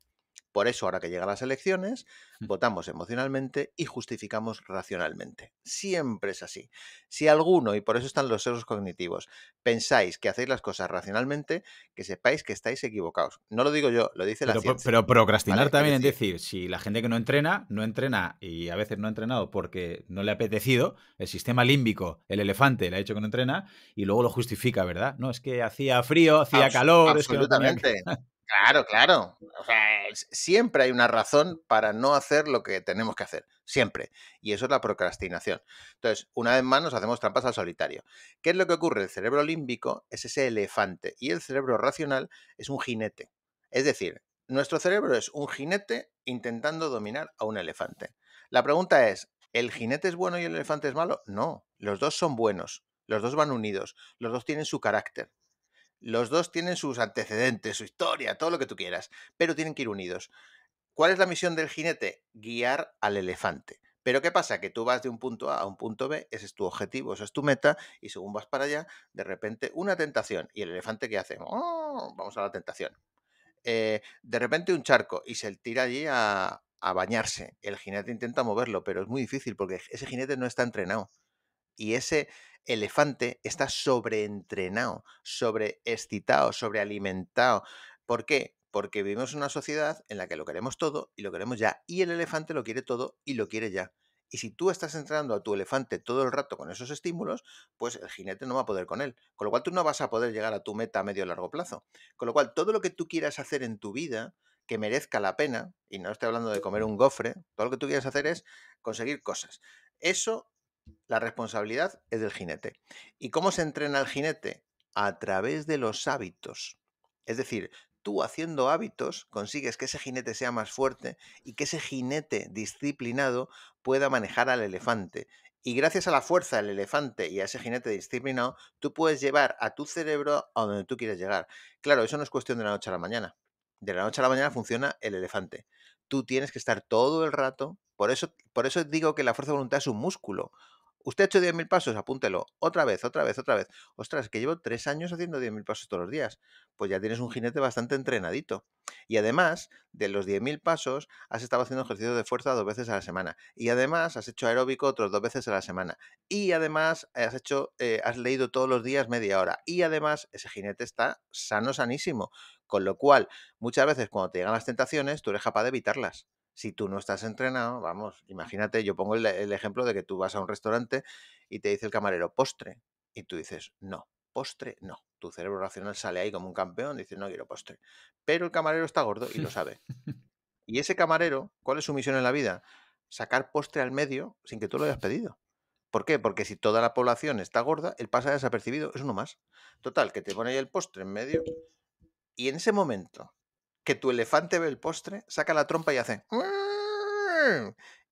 Por eso, ahora que llegan las elecciones, votamos emocionalmente y justificamos racionalmente. Siempre es así. Si alguno, y por eso están los sesgos cognitivos, pensáis que hacéis las cosas racionalmente, que sepáis que estáis equivocados. No lo digo yo, lo dice la ciencia. Pero procrastinar también es decir, si la gente que no entrena, no entrena y a veces no ha entrenado porque no le ha apetecido, el sistema límbico, el elefante, le ha dicho que no entrena y luego lo justifica, ¿verdad? No, es que hacía frío, hacía calor. Absolutamente. Ah. Claro, claro. siempre hay una razón para no hacer lo que tenemos que hacer. Siempre. Y eso es la procrastinación. Entonces, una vez más nos hacemos trampas al solitario. ¿Qué es lo que ocurre? El cerebro límbico es ese elefante y el cerebro racional es un jinete. Es decir, nuestro cerebro es un jinete intentando dominar a un elefante. La pregunta es, ¿el jinete es bueno y el elefante es malo? No, los dos son buenos, los dos van unidos, los dos tienen su carácter. Los dos tienen sus antecedentes, su historia, todo lo que tú quieras, pero tienen que ir unidos. ¿Cuál es la misión del jinete? Guiar al elefante. Pero ¿qué pasa? Que tú vas de un punto A a un punto B, ese es tu objetivo, esa es tu meta, y según vas para allá, de repente una tentación. ¿Y el elefante qué hace? Oh, vamos a la tentación. Eh, de repente un charco y se tira allí a bañarse. El jinete intenta moverlo, pero es muy difícil porque ese jinete no está entrenado. Y ese, elefante está sobreentrenado, sobreexcitado, sobrealimentado. ¿Por qué? Porque vivimos en una sociedad en la que lo queremos todo y lo queremos ya. Y el elefante lo quiere todo y lo quiere ya. Y si tú estás entrenando a tu elefante todo el rato con esos estímulos, pues el jinete no va a poder con él. Con lo cual tú no vas a poder llegar a tu meta a medio o largo plazo. Con lo cual todo lo que tú quieras hacer en tu vida que merezca la pena, y no estoy hablando de comer un gofre, todo lo que tú quieras hacer es conseguir cosas. Eso la responsabilidad es del jinete. ¿Y cómo se entrena el jinete? A través de los hábitos. Es decir, tú haciendo hábitos consigues que ese jinete sea más fuerte y que ese jinete disciplinado pueda manejar al elefante. Y gracias a la fuerza del elefante y a ese jinete disciplinado, tú puedes llevar a tu cerebro a donde tú quieres llegar. Claro, eso no es cuestión de la noche a la mañana. De la noche a la mañana funciona el elefante. Tú tienes que estar todo el rato. Por eso, por eso digo que la fuerza de voluntad es un músculo. Usted ha hecho 10.000 pasos, apúntelo. Otra vez, otra vez, otra vez. Ostras, que llevo tres años haciendo 10.000 pasos todos los días. Pues ya tienes un jinete bastante entrenadito. Y además, de los 10.000 pasos, has estado haciendo ejercicio de fuerza dos veces a la semana. Y además, has hecho aeróbico otros dos veces a la semana. Y además, has, hecho, eh, has leído todos los días media hora. Y además, ese jinete está sano, sanísimo. Con lo cual, muchas veces cuando te llegan las tentaciones, tú eres capaz de evitarlas si tú no estás entrenado, vamos, imagínate, yo pongo el, ejemplo de que tú vas a un restaurante y te dice el camarero postre y tú dices, no, postre no. Tu cerebro racional sale ahí como un campeón y dice, no quiero postre. Pero el camarero está gordo y lo sabe. y ese camarero, ¿cuál es su misión en la vida? Sacar postre al medio sin que tú lo hayas pedido. ¿Por qué? Porque si toda la población está gorda, el pasa desapercibido, es uno más. Total, que te pone ahí el postre en medio y en ese momento que tu elefante ve el postre, saca la trompa y hace...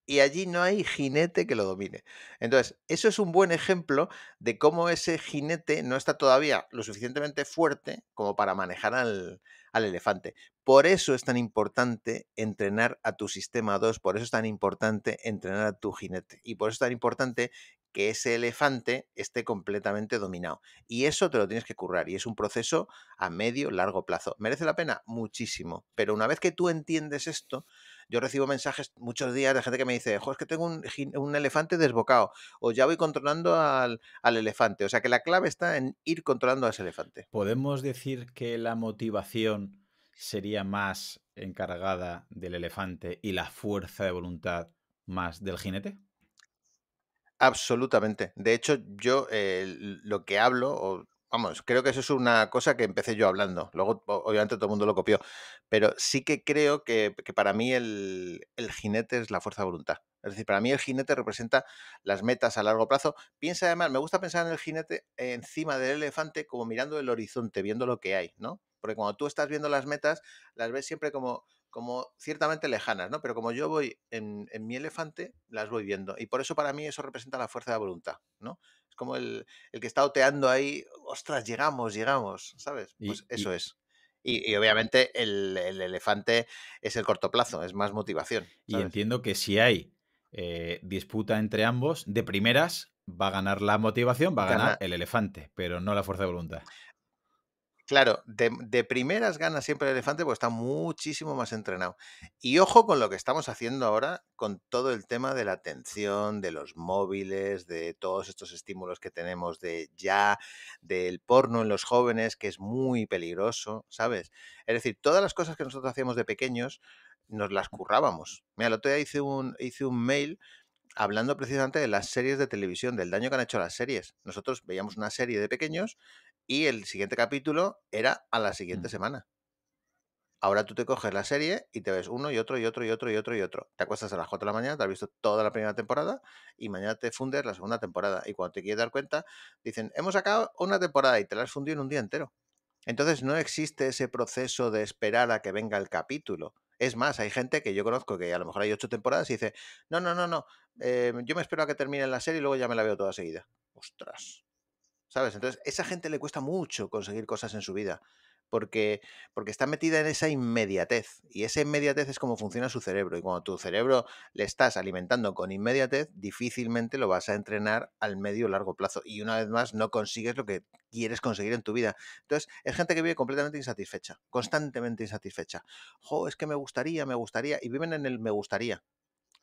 Y allí no hay jinete que lo domine. Entonces, eso es un buen ejemplo de cómo ese jinete no está todavía lo suficientemente fuerte como para manejar al, elefante. Por eso es tan importante entrenar a tu sistema 2, por eso es tan importante entrenar a tu jinete y por eso es tan importante que ese elefante esté completamente dominado. Y eso te lo tienes que currar y es un proceso a medio, largo plazo. ¿Merece la pena? Muchísimo. Pero una vez que tú entiendes esto, yo recibo mensajes muchos días de gente que me dice, es que tengo un, elefante desbocado o ya voy controlando al, al elefante. O sea que la clave está en ir controlando a ese elefante. ¿Podemos decir que la motivación sería más encargada del elefante y la fuerza de voluntad más del jinete? Absolutamente. De hecho, yo eh, lo que hablo, o, vamos, creo que eso es una cosa que empecé yo hablando. Luego, obviamente, todo el mundo lo copió. Pero sí que creo que, para mí el, el, jinete es la fuerza de voluntad. Es decir, para mí el jinete representa las metas a largo plazo. Piensa además, me gusta pensar en el jinete encima del elefante como mirando el horizonte, viendo lo que hay, ¿no? Porque cuando tú estás viendo las metas, las ves siempre como como ciertamente lejanas, ¿no? Pero como yo voy en, mi elefante, las voy viendo. Y por eso para mí eso representa la fuerza de voluntad, ¿no? Es como el, que está oteando ahí, ostras, llegamos, llegamos, ¿sabes? Pues eso es. Y, obviamente el, elefante es el corto plazo, es más motivación. Y entiendo que si hay eh, disputa entre ambos, de primeras va a ganar la motivación, va a ganar el elefante, pero no la fuerza de voluntad. Claro, de, primeras ganas siempre el elefante porque está muchísimo más entrenado. Y ojo con lo que estamos haciendo ahora con todo el tema de la atención, de los móviles, de todos estos estímulos que tenemos de ya, del porno en los jóvenes, que es muy peligroso, ¿sabes? Es decir, todas las cosas que nosotros hacíamos de pequeños nos las currábamos. Mira, el otro día un, hice un mail hablando precisamente de las series de televisión, del daño que han hecho las series. Nosotros veíamos una serie de pequeños y el siguiente capítulo era a la siguiente mm. semana. Ahora tú te coges la serie y te ves uno y otro y otro y otro y otro y otro. Te acuestas a las 4 de la mañana, te has visto toda la primera temporada y mañana te fundes la segunda temporada. Y cuando te quieres dar cuenta, dicen, hemos sacado una temporada y te la has fundido en un día entero. Entonces no existe ese proceso de esperar a que venga el capítulo. Es más, hay gente que yo conozco que a lo mejor hay ocho temporadas y dice, no, no, no, no, eh, yo me espero a que termine la serie y luego ya me la veo toda seguida. Ostras, ¿sabes? Entonces, esa gente le cuesta mucho conseguir cosas en su vida. Porque, porque está metida en esa inmediatez. Y esa inmediatez es como funciona su cerebro. Y cuando tu cerebro le estás alimentando con inmediatez, difícilmente lo vas a entrenar al medio o largo plazo. Y una vez más, no consigues lo que quieres conseguir en tu vida. Entonces, es gente que vive completamente insatisfecha, constantemente insatisfecha. Jo, es que me gustaría, me gustaría. Y viven en el me gustaría.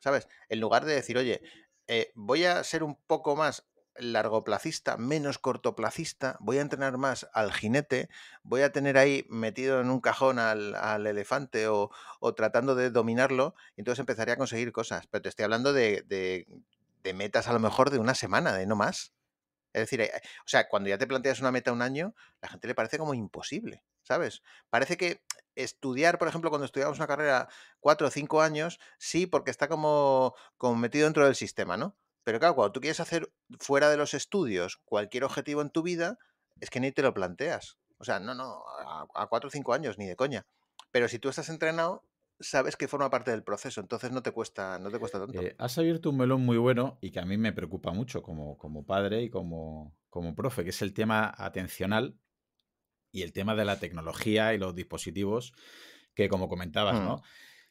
¿Sabes? En lugar de decir, oye, eh, voy a ser un poco más largoplacista, menos cortoplacista, voy a entrenar más al jinete, voy a tener ahí metido en un cajón al, elefante o, tratando de dominarlo, entonces empezaré a conseguir cosas. Pero te estoy hablando de, metas a lo mejor de una semana, de no más. Es decir, eh, o sea, cuando ya te planteas una meta un año, la gente le parece como imposible, ¿sabes? Parece que estudiar, por ejemplo, cuando estudiamos una carrera cuatro o cinco años, sí, porque está como, como metido dentro del sistema, ¿no? Pero claro, cuando tú quieres hacer fuera de los estudios cualquier objetivo en tu vida, es que ni te lo planteas. O sea, no, no, a, cuatro o cinco años, ni de coña. Pero si tú estás entrenado, sabes que forma parte del proceso, entonces no te cuesta, no te cuesta tanto. Eh, has abierto un melón muy bueno y que a mí me preocupa mucho como, como padre y como, como profe, que es el tema atencional y el tema de la tecnología y los dispositivos que como comentabas, mm. ¿no?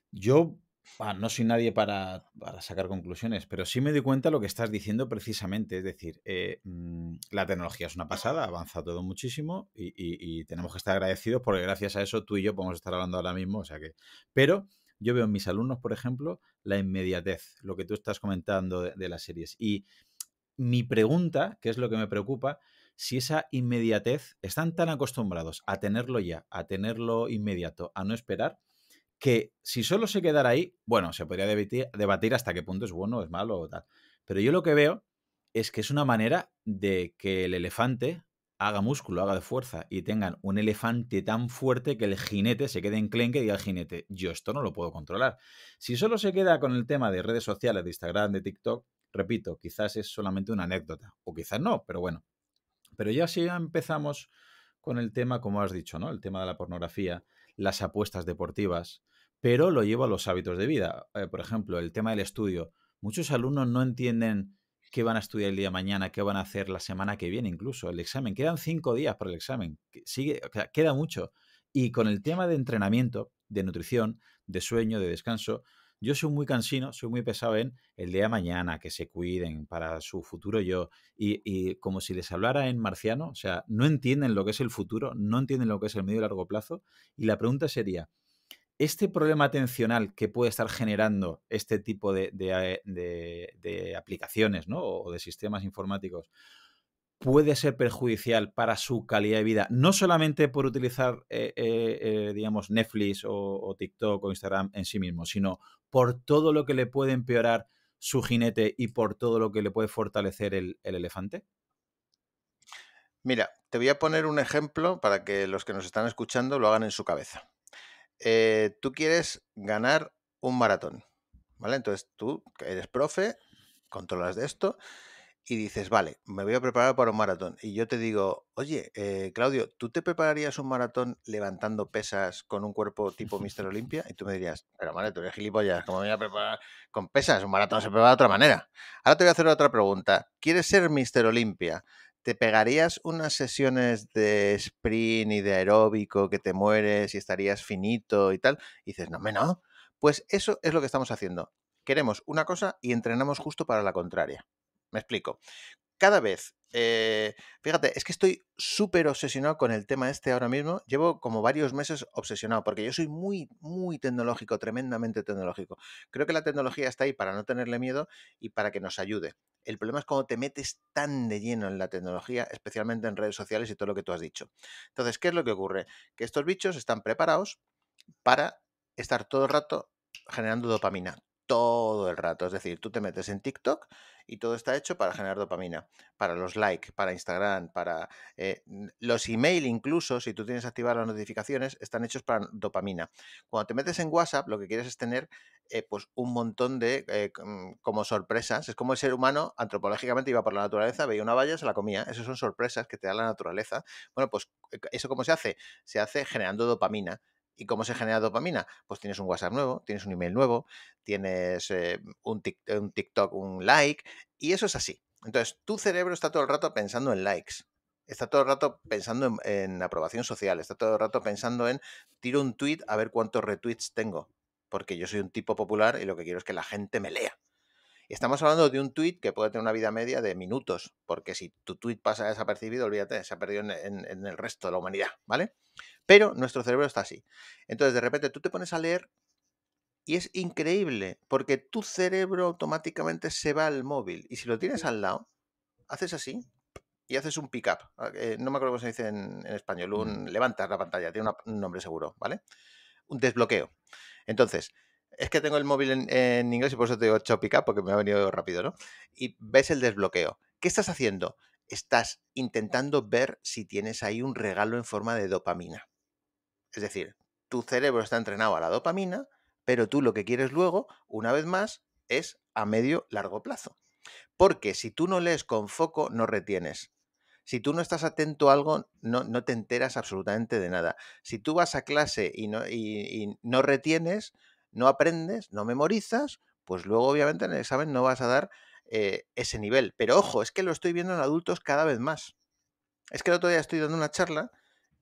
Yo Ah, no soy nadie para, sacar conclusiones, pero sí me doy cuenta de lo que estás diciendo precisamente. Es decir, eh, mm, la tecnología es una pasada, avanza todo muchísimo y, tenemos que estar agradecidos porque gracias a eso tú y yo podemos estar hablando ahora mismo. O sea que, pero yo veo en mis alumnos, por ejemplo, la inmediatez, lo que tú estás comentando de las series. Y mi pregunta, que es lo que me preocupa, si esa inmediatez están tan acostumbrados a tenerlo ya, a tenerlo inmediato, a no esperar, que si solo se quedara ahí, bueno, se podría debatir, hasta qué punto es bueno, es malo o tal. Pero yo lo que veo es que es una manera de que el elefante haga músculo, haga de fuerza y tengan un elefante tan fuerte que el jinete se quede enclenque y diga al jinete, yo esto no lo puedo controlar. Si solo se queda con el tema de redes sociales, de Instagram, de TikTok, repito, quizás es solamente una anécdota o quizás no, pero bueno. Pero ya si empezamos con el tema, como has dicho, ¿no? El tema de la pornografía, las apuestas deportivas, pero lo llevo a los hábitos de vida. Eh, por ejemplo, el tema del estudio. Muchos alumnos no entienden qué van a estudiar el día de mañana, qué van a hacer la semana que viene, incluso el examen. Quedan cinco días para el examen. Sigue, queda mucho. Y con el tema de entrenamiento, de nutrición, de sueño, de descanso, yo soy muy cansino, soy muy pesado en el día de mañana, que se cuiden para su futuro yo. Y, como si les hablara en marciano, o sea, no entienden lo que es el futuro, no entienden lo que es el medio y largo plazo. Y la pregunta sería, ¿este problema atencional que puede estar generando este tipo de, eh, aplicaciones ¿no? o de sistemas informáticos puede ser perjudicial para su calidad de vida, no solamente por utilizar, eh, eh, eh, digamos, Netflix o, TikTok o Instagram en sí mismo, sino por todo lo que le puede empeorar su jinete y por todo lo que le puede fortalecer el, el elefante? Mira, te voy a poner un ejemplo para que los que nos están escuchando lo hagan en su cabeza. tú quieres ganar un maratón, ¿vale? Entonces tú eres profe, controlas de esto, y dices, vale, me voy a preparar para un maratón. Y yo te digo, oye, eh, Claudio, ¿tú te prepararías un maratón levantando pesas con un cuerpo tipo Mister Olimpia? Y tú me dirías, pero madre, tú eres gilipollas, ¿cómo me voy a preparar con pesas? Un maratón se prepara de otra manera. Ahora te voy a hacer otra pregunta. ¿Quieres ser Mister Olimpia? ¿Te pegarías unas sesiones de sprint y de aeróbico que te mueres y estarías finito y tal? Y dices, no, me no. Pues eso es lo que estamos haciendo. Queremos una cosa y entrenamos justo para la contraria. Me explico. Cada vez, eh, fíjate, es que estoy súper obsesionado con el tema este ahora mismo. Llevo como varios meses obsesionado porque yo soy muy, muy tecnológico, tremendamente tecnológico. Creo que la tecnología está ahí para no tenerle miedo y para que nos ayude. El problema es cuando te metes tan de lleno en la tecnología, especialmente en redes sociales y todo lo que tú has dicho. Entonces, ¿qué es lo que ocurre? Que estos bichos están preparados para estar todo el rato generando dopamina todo el rato. Es decir, tú te metes en TikTok y todo está hecho para generar dopamina, para los likes, para Instagram, para eh, los email incluso, si tú tienes activadas las notificaciones, están hechos para dopamina. Cuando te metes en WhatsApp, lo que quieres es tener eh, pues un montón de eh, mm, como sorpresas. Es como el ser humano antropológicamente iba por la naturaleza, veía una valla, se la comía. Esas son sorpresas que te da la naturaleza. Bueno, pues eso cómo se hace? Se hace generando dopamina. ¿Y cómo se genera dopamina? Pues tienes un WhatsApp nuevo, tienes un email nuevo, tienes eh, eh, un, TikTok, un like, y eso es así. Entonces, tu cerebro está todo el rato pensando en likes, está todo el rato pensando en, aprobación social, está todo el rato pensando en tiro un tweet a ver cuántos retweets tengo, porque yo soy un tipo popular y lo que quiero es que la gente me lea. estamos hablando de un tweet que puede tener una vida media de minutos, porque si tu tweet pasa desapercibido, olvídate, se ha perdido en el resto de la humanidad, ¿vale? Pero nuestro cerebro está así. Entonces, de repente tú te pones a leer y es increíble, porque tu cerebro automáticamente se va al móvil. Y si lo tienes al lado, haces así y haces un pick-up. Ah, eh, no me acuerdo cómo se dice en, español. Un, levantas la pantalla, tiene un nombre seguro, ¿vale? Un desbloqueo. Entonces, es que tengo el móvil en, inglés y por eso te digo pick-up, porque me ha venido rápido, ¿no? Y ves el desbloqueo. ¿Qué estás haciendo? Estás intentando ver si tienes ahí un regalo en forma de dopamina. Es decir, tu cerebro está entrenado a la dopamina, pero tú lo que quieres luego, una vez más, es a medio largo plazo. Porque si tú no lees con foco, no retienes. Si tú no estás atento a algo, no, te enteras absolutamente de nada. Si tú vas a clase y no, y, no retienes, no aprendes, no memorizas, pues luego obviamente en el examen no vas a dar eh, ese nivel. Pero ojo, es que lo estoy viendo en adultos cada vez más. Es que el otro día estoy dando una charla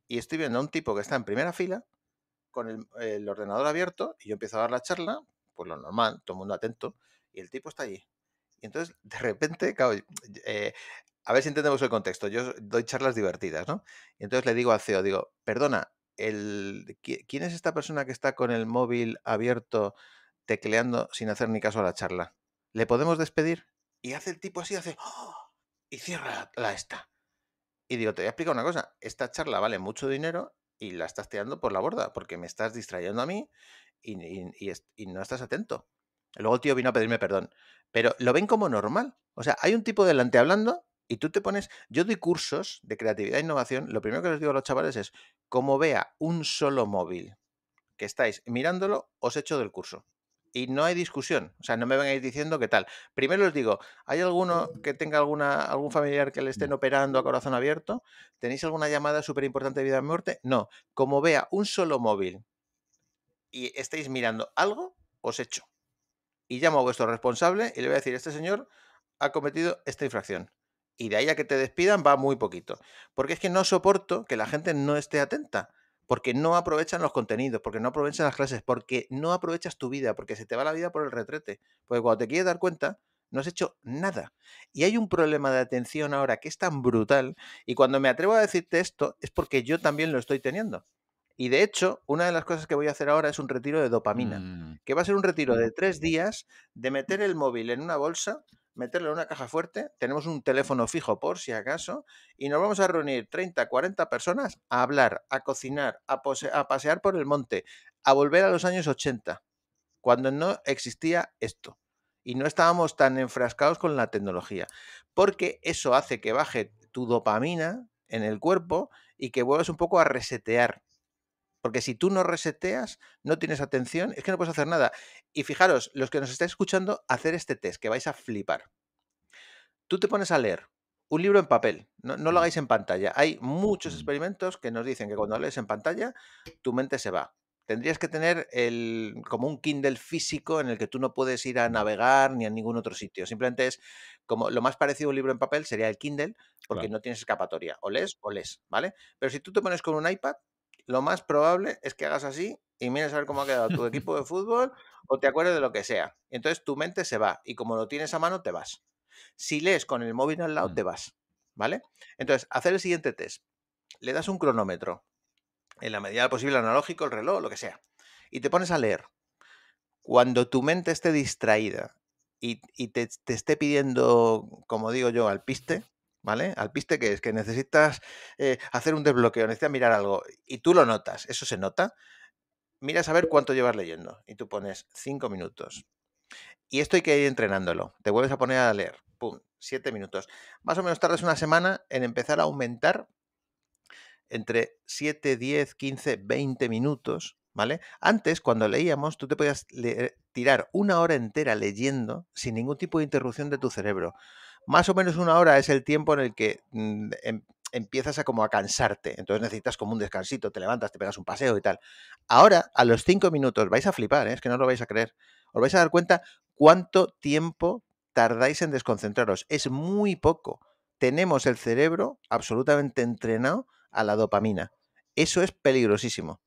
y estoy viendo a un tipo que está en primera fila con el, ordenador abierto y yo empiezo a dar la charla, pues lo normal, todo el mundo atento, y el tipo está allí. Y entonces, de repente, eh, a ver si entendemos el contexto. Yo doy charlas divertidas, ¿no? Y entonces le digo al CEO, digo, perdona, el, ¿quién es esta persona que está con el móvil abierto tecleando sin hacer ni caso a la charla? ¿Le podemos despedir? Y hace el tipo así, hace, ¡oh! y cierra la, la esta. Y digo, te voy a explicar una cosa, esta charla vale mucho dinero y la estás tirando por la borda porque me estás distrayendo a mí y, no estás atento. Luego el tío vino a pedirme perdón, pero lo ven como normal. O sea, hay un tipo delante hablando y tú te pones, yo doy cursos de creatividad e innovación, lo primero que les digo a los chavales es, como vea un solo móvil que estáis mirándolo, os echo del curso y no hay discusión. O sea, no me vengáis diciendo qué tal. Primero os digo, ¿hay alguno que tenga alguna, algún familiar que le estén mm. operando a corazón abierto? ¿Tenéis alguna llamada súper importante de vida o muerte? No. Como vea un solo móvil y estáis mirando algo, os echo. Y llamo a vuestro responsable y le voy a decir, este señor ha cometido esta infracción. Y de ahí a que te despidan va muy poquito. Porque es que no soporto que la gente no esté atenta porque no aprovechan los contenidos, porque no aprovechan las clases, porque no aprovechas tu vida, porque se te va la vida por el retrete. Porque cuando te quieres dar cuenta, no has hecho nada. Y hay un problema de atención ahora que es tan brutal. Y cuando me atrevo a decirte esto, es porque yo también lo estoy teniendo. Y de hecho, una de las cosas que voy a hacer ahora es un retiro de dopamina, mm. que va a ser un retiro mm. de tres días de meter el móvil en una bolsa, meterlo en una caja fuerte, tenemos un teléfono fijo por si acaso, y nos vamos a reunir 30, 40 personas a hablar, a cocinar, a, a pasear por el monte, a volver a los años 80, cuando no existía esto y no estábamos tan enfrascados con la tecnología, porque eso hace que baje tu dopamina en el cuerpo y que vuelvas un poco a resetear porque si tú no reseteas, no tienes atención, es que no puedes hacer nada. Y fijaros, los que nos estáis escuchando, hacer este test, que vais a flipar. Tú te pones a leer un libro en papel, no, lo mm. hagáis en pantalla. Hay muchos mm. experimentos que nos dicen que cuando lees en pantalla, tu mente se va. Tendrías que tener el, como un Kindle físico en el que tú no puedes ir a navegar ni a ningún otro sitio. Simplemente es como lo más parecido a un libro en papel sería el Kindle, porque no tienes escapatoria. O lees o lees, ¿vale? Pero si tú te pones con un iPad, lo más probable es que hagas así y mires a ver cómo ha quedado tu equipo de fútbol o te acuerdes de lo que sea. Entonces tu mente se va y como lo tienes a mano, te vas. Si lees con el móvil al lado, te mm. vas. ¿Vale? Entonces, hacer el siguiente test. Le das un cronómetro, en la medida posible analógico, el reloj, lo que sea, y te pones a leer. Cuando tu mente esté distraída y, te esté pidiendo, como digo yo, al piste, ¿vale? Al piste que es que necesitas eh, hacer un desbloqueo, necesitas mirar algo y tú lo notas, eso se nota. Miras a ver cuánto llevas leyendo y tú pones 5 minutos. Y esto hay que ir entrenándolo. Te vuelves a poner a leer, pum, 7 minutos. Más o menos tardas una semana en empezar a aumentar entre 7, 10, 15, 20 minutos, ¿vale? Antes, cuando leíamos, tú te podías tirar una hora entera leyendo sin ningún tipo de interrupción de tu cerebro. Más o menos una hora es el tiempo en el que mm, em, empiezas a como a cansarte, entonces necesitas como un descansito, te levantas, te pegas un paseo y tal. Ahora, a los cinco minutos, vais a flipar, ¿eh? es que no lo vais a creer, os vais a dar cuenta cuánto tiempo tardáis en desconcentraros. Es muy poco. Tenemos el cerebro absolutamente entrenado a la dopamina. Eso es peligrosísimo.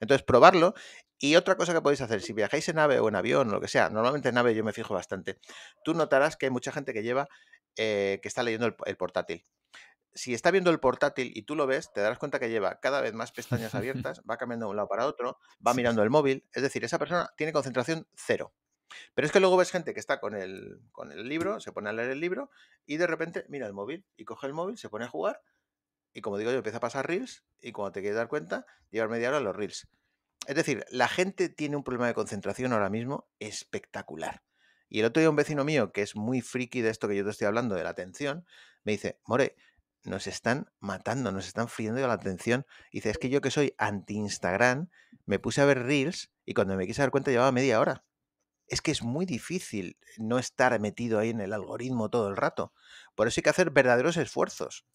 Entonces, probarlo. Y otra cosa que podéis hacer, si viajáis en nave o en avión o lo que sea, normalmente en nave yo me fijo bastante, tú notarás que hay mucha gente que lleva eh, que está leyendo el, portátil si está viendo el portátil y tú lo ves, te darás cuenta que lleva cada vez más pestañas abiertas, va cambiando de un lado para otro, va mirando el móvil, es decir, esa persona tiene concentración cero. Pero es que luego ves gente que está con el, libro, se pone a leer el libro y de repente mira el móvil y coge el móvil, se pone a jugar y como digo yo, empieza a pasar reels y cuando te quieres dar cuenta, lleva media hora los reels. Es decir, la gente tiene un problema de concentración ahora mismo espectacular. Y el otro día un vecino mío, que es muy friki de esto que yo te estoy hablando, de la atención, me dice, More, nos están matando, nos están friendo de la atención. dice, es que yo que soy anti-Instagram, me puse a ver Reels y cuando me quise dar cuenta llevaba media hora. Es que es muy difícil no estar metido ahí en el algoritmo todo el rato. Por eso hay que hacer verdaderos esfuerzos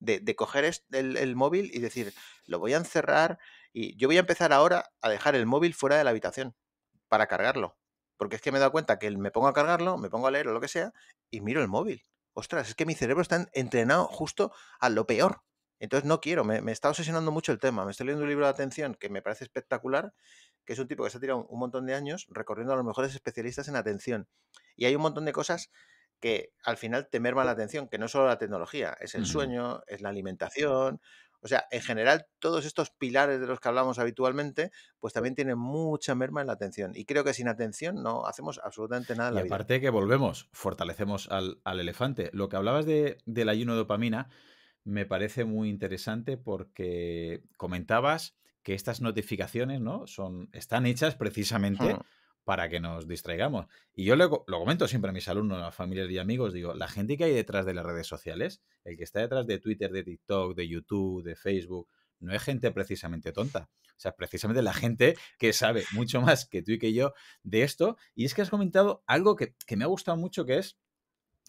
de, coger el móvil y decir, lo voy a encerrar y yo voy a empezar ahora a dejar el móvil fuera de la habitación para cargarlo porque es que me he dado cuenta que me pongo a cargarlo, me pongo a leer o lo que sea, y miro el móvil. Ostras, es que mi cerebro está entrenado justo a lo peor. Entonces no quiero, me, está obsesionando mucho el tema. Me estoy leyendo un libro de atención que me parece espectacular, que es un tipo que se ha tirado un montón de años recorriendo a los mejores especialistas en atención. Y hay un montón de cosas que al final te merma la atención, que no es solo la tecnología, es el sueño, es la alimentación, o sea, en general, todos estos pilares de los que hablamos habitualmente, pues también tienen mucha merma en la atención. Y creo que sin atención no hacemos absolutamente nada en la y aparte que volvemos, fortalecemos al, elefante. Lo que hablabas de, del ayuno de dopamina me parece muy interesante porque comentabas que estas notificaciones ¿no? Son, están hechas precisamente... Hmm para que nos distraigamos. Y yo lo, lo comento siempre a mis alumnos, a familias y amigos, digo, la gente que hay detrás de las redes sociales, el que está detrás de Twitter, de TikTok, de YouTube, de Facebook, no es gente precisamente tonta. O sea, precisamente la gente que sabe mucho más que tú y que yo de esto. Y es que has comentado algo que, me ha gustado mucho, que es,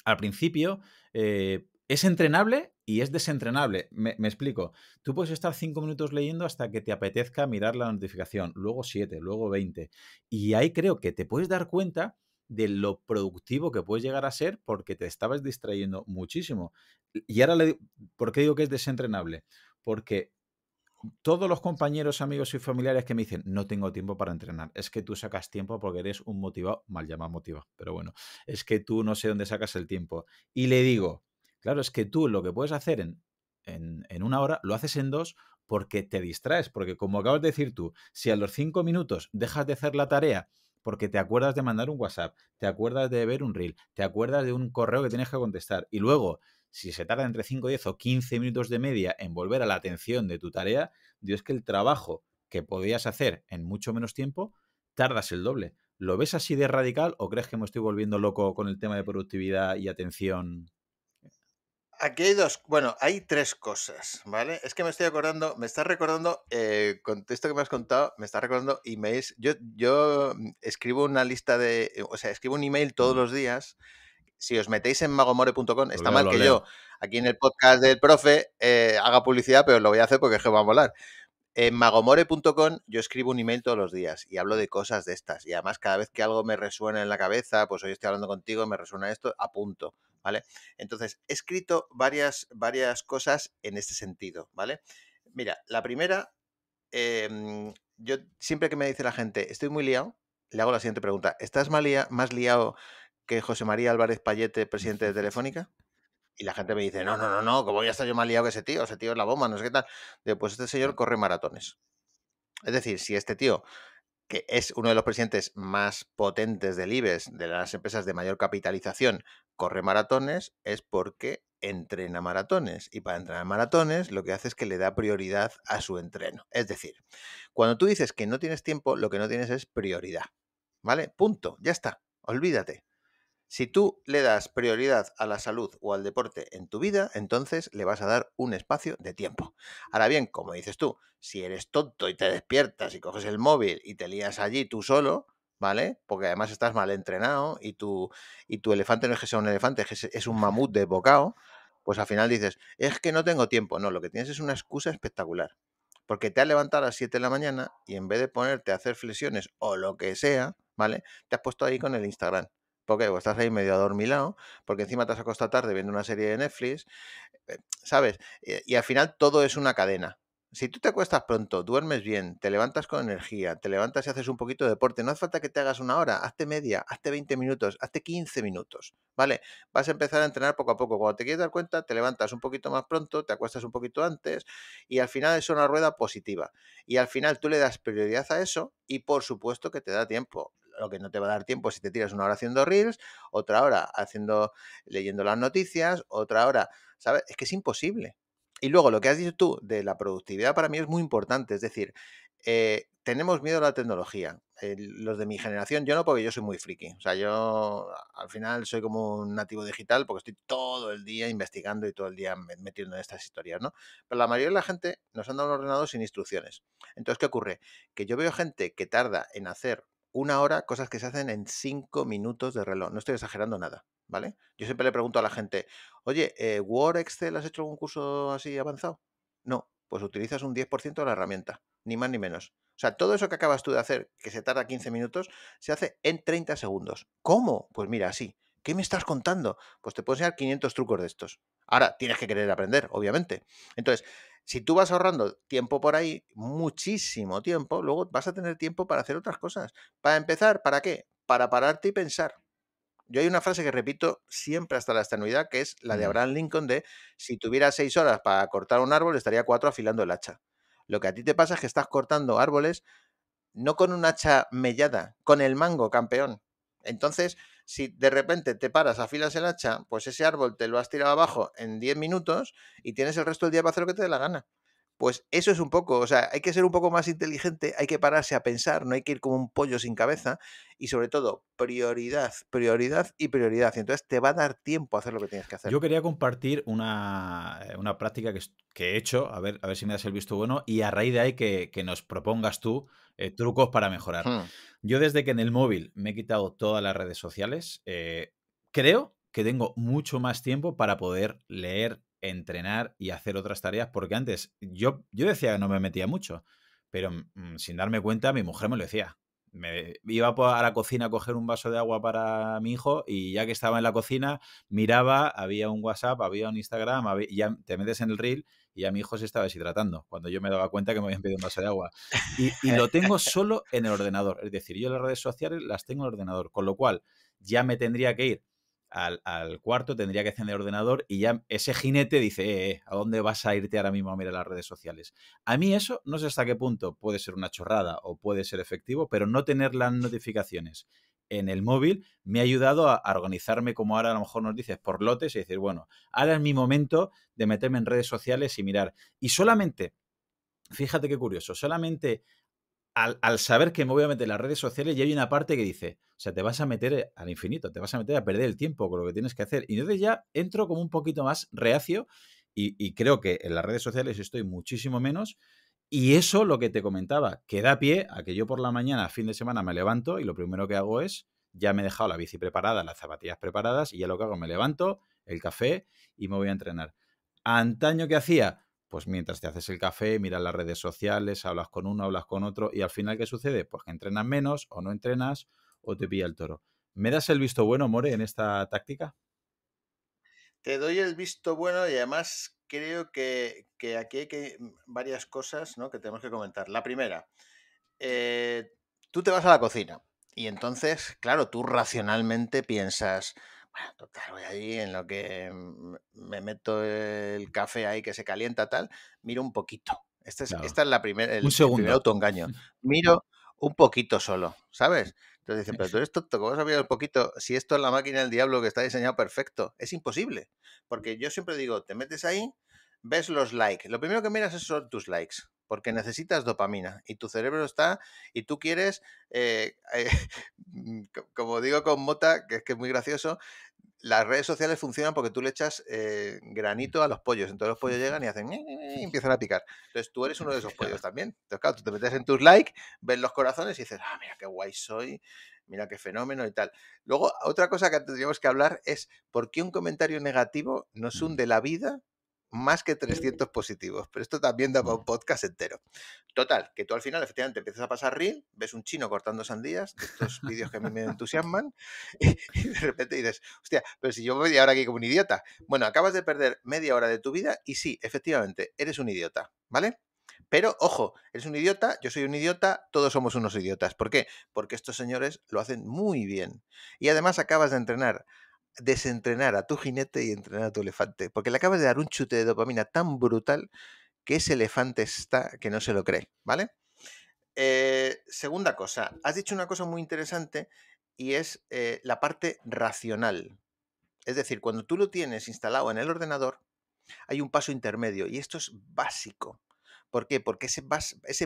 al principio, eh, es entrenable y es desentrenable. Me, explico. Tú puedes estar cinco minutos leyendo hasta que te apetezca mirar la notificación, luego siete, luego veinte. Y ahí creo que te puedes dar cuenta de lo productivo que puedes llegar a ser porque te estabas distrayendo muchísimo. Y ahora, le, ¿por qué digo que es desentrenable? Porque todos los compañeros, amigos y familiares que me dicen, no tengo tiempo para entrenar, es que tú sacas tiempo porque eres un motivado, mal llamado motivado, pero bueno, es que tú no sé dónde sacas el tiempo. Y le digo, Claro, es que tú lo que puedes hacer en, en, una hora lo haces en dos porque te distraes, porque como acabas de decir tú, si a los cinco minutos dejas de hacer la tarea porque te acuerdas de mandar un WhatsApp, te acuerdas de ver un reel, te acuerdas de un correo que tienes que contestar y luego, si se tarda entre 5, 10 o 15 minutos de media en volver a la atención de tu tarea, Dios que el trabajo que podías hacer en mucho menos tiempo, tardas el doble. ¿Lo ves así de radical o crees que me estoy volviendo loco con el tema de productividad y atención Aquí hay dos, bueno, hay tres cosas, ¿vale? Es que me estoy acordando, me está recordando, eh, con esto que me has contado, me está recordando emails. Yo, yo mm, escribo una lista de, eh, o sea, escribo un email todos mm. los días. Si os metéis en magomore.com, pues está mal que yo aquí en el podcast del profe eh, haga publicidad, pero lo voy a hacer porque es que va a volar. En magomore.com yo escribo un email todos los días y hablo de cosas de estas. Y además cada vez que algo me resuena en la cabeza, pues hoy estoy hablando contigo, me resuena esto, apunto. ¿vale? Entonces, he escrito varias, varias cosas en este sentido, ¿vale? Mira, la primera, em, yo siempre que me dice la gente, estoy muy liado, le hago la siguiente pregunta, ¿estás más, liado que José María Álvarez Payete, presidente de Telefónica? Y la gente me dice, no, no, no, no, ¿cómo voy a estar yo más liado que ese tío? Ese tío es la bomba, no sé qué tal. Digo, pues este señor corre maratones. Es decir, si este tío, que es uno de los presidentes más potentes del IBEX, de las empresas de mayor capitalización, corre maratones es porque entrena maratones y para entrenar maratones lo que hace es que le da prioridad a su entreno. Es decir, cuando tú dices que no tienes tiempo, lo que no tienes es prioridad. ¿Vale? Punto. Ya está. Olvídate. Si tú le das prioridad a la salud o al deporte en tu vida, entonces le vas a dar un espacio de tiempo. Ahora bien, como dices tú, si eres tonto y te despiertas y coges el móvil y te lías allí tú solo, ¿vale? Porque además estás mal entrenado y tu, y tu elefante no es que sea un elefante, es es un mamut de bocado, pues al final dices, es que no tengo tiempo. No, lo que tienes es una excusa espectacular. Porque te has levantado a las 7 de la mañana y en vez de ponerte a hacer flexiones o lo que sea, ¿vale? Te has puesto ahí con el Instagram. Porque estás ahí medio adormilado, porque encima te has acostado tarde viendo una serie de Netflix, eh, ¿sabes? y al final todo es una cadena si tú te acuestas pronto, duermes bien, te levantas con energía, te levantas y haces un poquito de deporte, no hace falta que te hagas una hora, hazte media, hazte 20 minutos, hazte 15 minutos, ¿vale? Vas a empezar a entrenar poco a poco. Cuando te quieres dar cuenta, te levantas un poquito más pronto, te acuestas un poquito antes y al final es una rueda positiva. Y al final tú le das prioridad a eso y por supuesto que te da tiempo lo que no te va a dar tiempo es si te tiras una hora haciendo reels, otra hora haciendo leyendo las noticias, otra hora, ¿sabes? Es que es imposible. Y luego lo que has dicho tú de la productividad para mí es muy importante, es decir, eh, tenemos miedo a la tecnología. los de mi generación, yo no porque yo soy muy friki. O sea, yo al final soy como un nativo digital porque estoy todo el día investigando y todo el día metiendo en estas historias, ¿no? Pero la mayoría de la gente nos han dado un ordenador sin instrucciones. Entonces, ¿qué ocurre? Que yo veo gente que tarda en hacer una hora cosas que se hacen en cinco minutos de reloj. No estoy exagerando nada. ¿vale? Yo siempre le pregunto a la gente, oye, eh, ¿Word, Excel, has hecho algún curso así avanzado? No, pues utilizas un 10% de la herramienta, ni más ni menos. O sea, todo eso que acabas tú de hacer, que se tarda 15 minutos, se hace en 30 segundos. ¿Cómo? Pues mira, así. ¿Qué me estás contando? Pues te puedo enseñar 500 trucos de estos. Ahora, tienes que querer aprender, obviamente. Entonces, si tú vas ahorrando tiempo por ahí, muchísimo tiempo, luego vas a tener tiempo para hacer otras cosas. Para empezar, ¿para qué? Para pararte y pensar. Yo hay una frase que repito siempre hasta la extenuidad, que es la de Abraham Lincoln de, si tuviera seis horas para cortar un árbol, estaría cuatro afilando el hacha. Lo que a ti te pasa es que estás cortando árboles no con un hacha mellada, con el mango, campeón. Entonces, si de repente te paras, afilas el hacha, pues ese árbol te lo has tirado abajo en diez minutos y tienes el resto del día para hacer lo que te dé la gana. Pues eso es un poco, o sea, hay que ser un poco más inteligente, hay que pararse a pensar, no hay que ir como un pollo sin cabeza y sobre todo prioridad, prioridad y prioridad. Y entonces te va a dar tiempo a hacer lo que tienes que hacer. Yo quería compartir una, eh, práctica que, he hecho, a ver, a ver si me das el visto bueno y a raíz de ahí que, nos propongas tú eh, trucos para mejorar. Hmm. Yo desde que en el móvil me he quitado todas las redes sociales, eh, creo que tengo mucho más tiempo para poder leer, entrenar y hacer otras tareas, porque antes yo, yo decía que no me metía mucho, pero mm, sin darme cuenta mi mujer me lo decía. Me iba a la cocina a coger un vaso de agua para mi hijo y ya que estaba en la cocina miraba, había un WhatsApp, había un Instagram, ya te metes en el reel y a mi hijo se estaba deshidratando cuando yo me daba cuenta que me habían pedido un vaso de agua. y, lo tengo solo en el ordenador, es decir, yo las redes sociales las tengo en el ordenador, con lo cual ya me tendría que ir al, cuarto, tendría que encender ordenador y ya ese jinete dice, eh, eh, ¿a dónde vas a irte ahora mismo a mirar las redes sociales? A mí eso no sé hasta qué punto puede ser una chorrada o puede ser efectivo, pero no tener las notificaciones en el móvil me ha ayudado a organizarme como ahora a lo mejor nos dices por lotes y decir, bueno, ahora es mi momento de meterme en redes sociales y mirar. Y solamente, fíjate qué curioso, solamente al, saber que me voy a meter en las redes sociales, ya hay una parte que dice, o sea, te vas a meter al infinito, te vas a meter a perder el tiempo con lo que tienes que hacer. Y entonces ya entro como un poquito más reacio y, creo que en las redes sociales estoy muchísimo menos. Y eso lo que te comentaba, que da pie a que yo por la mañana, fin de semana, me levanto y lo primero que hago es, ya me he dejado la bici preparada, las zapatillas preparadas y ya lo que hago, me levanto, el café y me voy a entrenar. Antaño que hacía, pues mientras te haces el café, miras las redes sociales, hablas con uno, hablas con otro, y al final, ¿qué sucede? Pues que entrenas menos o no entrenas o te pilla el toro. ¿Me das el visto bueno, More, en esta táctica? Te doy el visto bueno y además creo que, aquí hay que, mm, varias cosas ¿no? que tenemos que comentar. La primera, eh, tú te vas a la cocina y entonces, claro, tú racionalmente piensas, bueno, pues total, voy allí en lo que me meto el café ahí que se calienta tal, miro un poquito. Esta es la primera, el, el, primer autoengaño. Miro un poquito solo, ¿sabes? Entonces dicen, pero tú eres tonto, ¿cómo vas a un poquito? Si esto es la máquina del diablo que está diseñado perfecto, es imposible. Porque yo siempre digo, te metes ahí, ves los likes. Lo primero que miras son tus likes porque necesitas dopamina y tu cerebro está y tú quieres, eh, eh, mm, como digo con Mota, que es que es muy gracioso, las redes sociales funcionan porque tú le echas eh, granito a los pollos, entonces los pollos llegan y hacen y empiezan a picar. Entonces tú eres uno de esos pollos también. Entonces claro, tú te metes en tus likes, ves los corazones y dices, ah, mira qué guay soy, mira qué fenómeno y tal. Luego, otra cosa que tenemos que hablar es por qué un comentario negativo nos mm. hunde la vida más que 300 positivos, pero esto también da para un podcast entero. Total, que tú al final efectivamente empiezas a pasar reel, ves un chino cortando sandías, estos vídeos que a mí me entusiasman, y, de repente dices, hostia, pero si yo voy ahora aquí como un idiota. Bueno, acabas de perder media hora de tu vida y sí, efectivamente, eres un idiota, ¿vale? Pero, ojo, eres un idiota, yo soy un idiota, todos somos unos idiotas. ¿Por qué? Porque estos señores lo hacen muy bien. Y además acabas de entrenar desentrenar a tu jinete y entrenar a tu elefante, porque le acabas de dar un chute de dopamina tan brutal que ese elefante está que no se lo cree, ¿vale? Eh, segunda cosa, has dicho una cosa muy interesante y es eh, la parte racional. Es decir, cuando tú lo tienes instalado en el ordenador, hay un paso intermedio y esto es básico. ¿Por qué? Porque ese,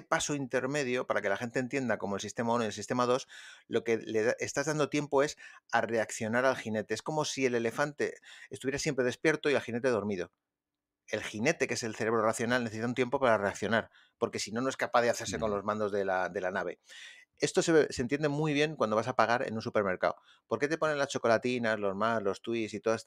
paso intermedio, para que la gente entienda como el sistema 1 y el sistema 2, lo que le estás dando tiempo es a reaccionar al jinete. Es como si el elefante estuviera siempre despierto y el jinete dormido. El jinete, que es el cerebro racional, necesita un tiempo para reaccionar, porque si no, no es capaz de hacerse con los mandos de la, nave. Esto se, entiende muy bien cuando vas a pagar en un supermercado. ¿Por qué te ponen las chocolatinas, los más, los twists y todas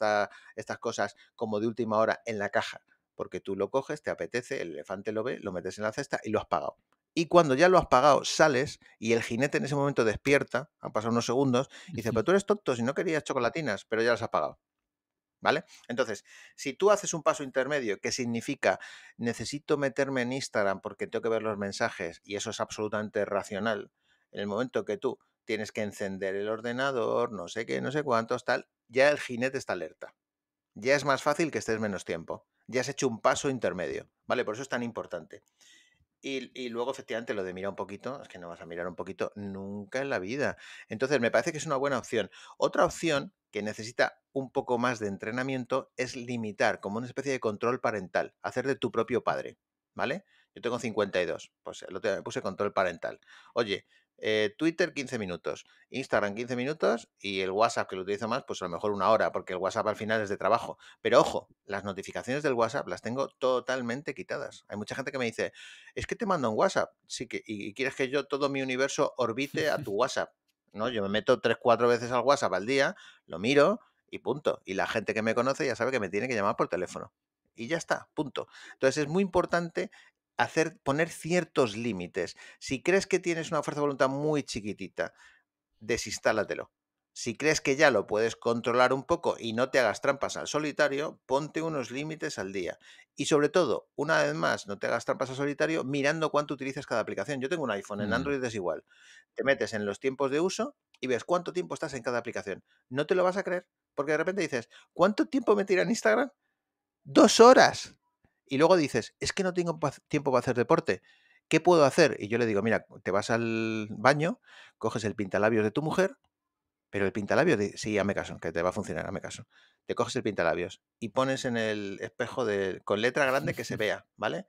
estas cosas como de última hora en la caja? porque tú lo coges, te apetece, el elefante lo ve, lo metes en la cesta y lo has pagado. Y cuando ya lo has pagado, sales y el jinete en ese momento despierta, han pasado unos segundos, y dice, pero tú eres tonto si no querías chocolatinas, pero ya las has pagado. ¿Vale? Entonces, si tú haces un paso intermedio que significa necesito meterme en Instagram porque tengo que ver los mensajes y eso es absolutamente racional, en el momento que tú tienes que encender el ordenador, no sé qué, no sé cuántos, tal, ya el jinete está alerta. Ya es más fácil que estés menos tiempo ya has hecho un paso intermedio, ¿vale? Por eso es tan importante. Y, luego, efectivamente, lo de mirar un poquito, es que no vas a mirar un poquito nunca en la vida. Entonces, me parece que es una buena opción. Otra opción que necesita un poco más de entrenamiento es limitar, como una especie de control parental, hacer de tu propio padre, ¿vale? Yo tengo 52, pues lo me puse control parental. Oye, eh, Twitter 15 minutos, Instagram 15 minutos y el WhatsApp que lo utilizo más, pues a lo mejor una hora, porque el WhatsApp al final es de trabajo. Pero ojo, las notificaciones del WhatsApp las tengo totalmente quitadas. Hay mucha gente que me dice, es que te mando un WhatsApp, sí que, y, quieres que yo todo mi universo orbite a tu WhatsApp. ¿no? Yo me meto tres, cuatro veces al WhatsApp al día, lo miro y punto. Y la gente que me conoce ya sabe que me tiene que llamar por teléfono. Y ya está, punto. Entonces es muy importante hacer, poner ciertos límites. Si crees que tienes una fuerza de voluntad muy chiquitita, desinstálatelo. Si crees que ya lo puedes controlar un poco y no te hagas trampas al solitario, ponte unos límites al día. Y sobre todo, una vez más, no te hagas trampas al solitario mirando cuánto utilizas cada aplicación. Yo tengo un iPhone, en mm. Android es igual. Te metes en los tiempos de uso y ves cuánto tiempo estás en cada aplicación. No te lo vas a creer, porque de repente dices, ¿cuánto tiempo me tira en Instagram? Dos horas. Y luego dices, es que no tengo tiempo para hacer deporte. ¿Qué puedo hacer? Y yo le digo, mira, te vas al baño, coges el pintalabios de tu mujer, pero el pintalabios, de, sí, me caso, que te va a funcionar, hazme caso. Te coges el pintalabios y pones en el espejo de, con letra grande que se vea, ¿vale?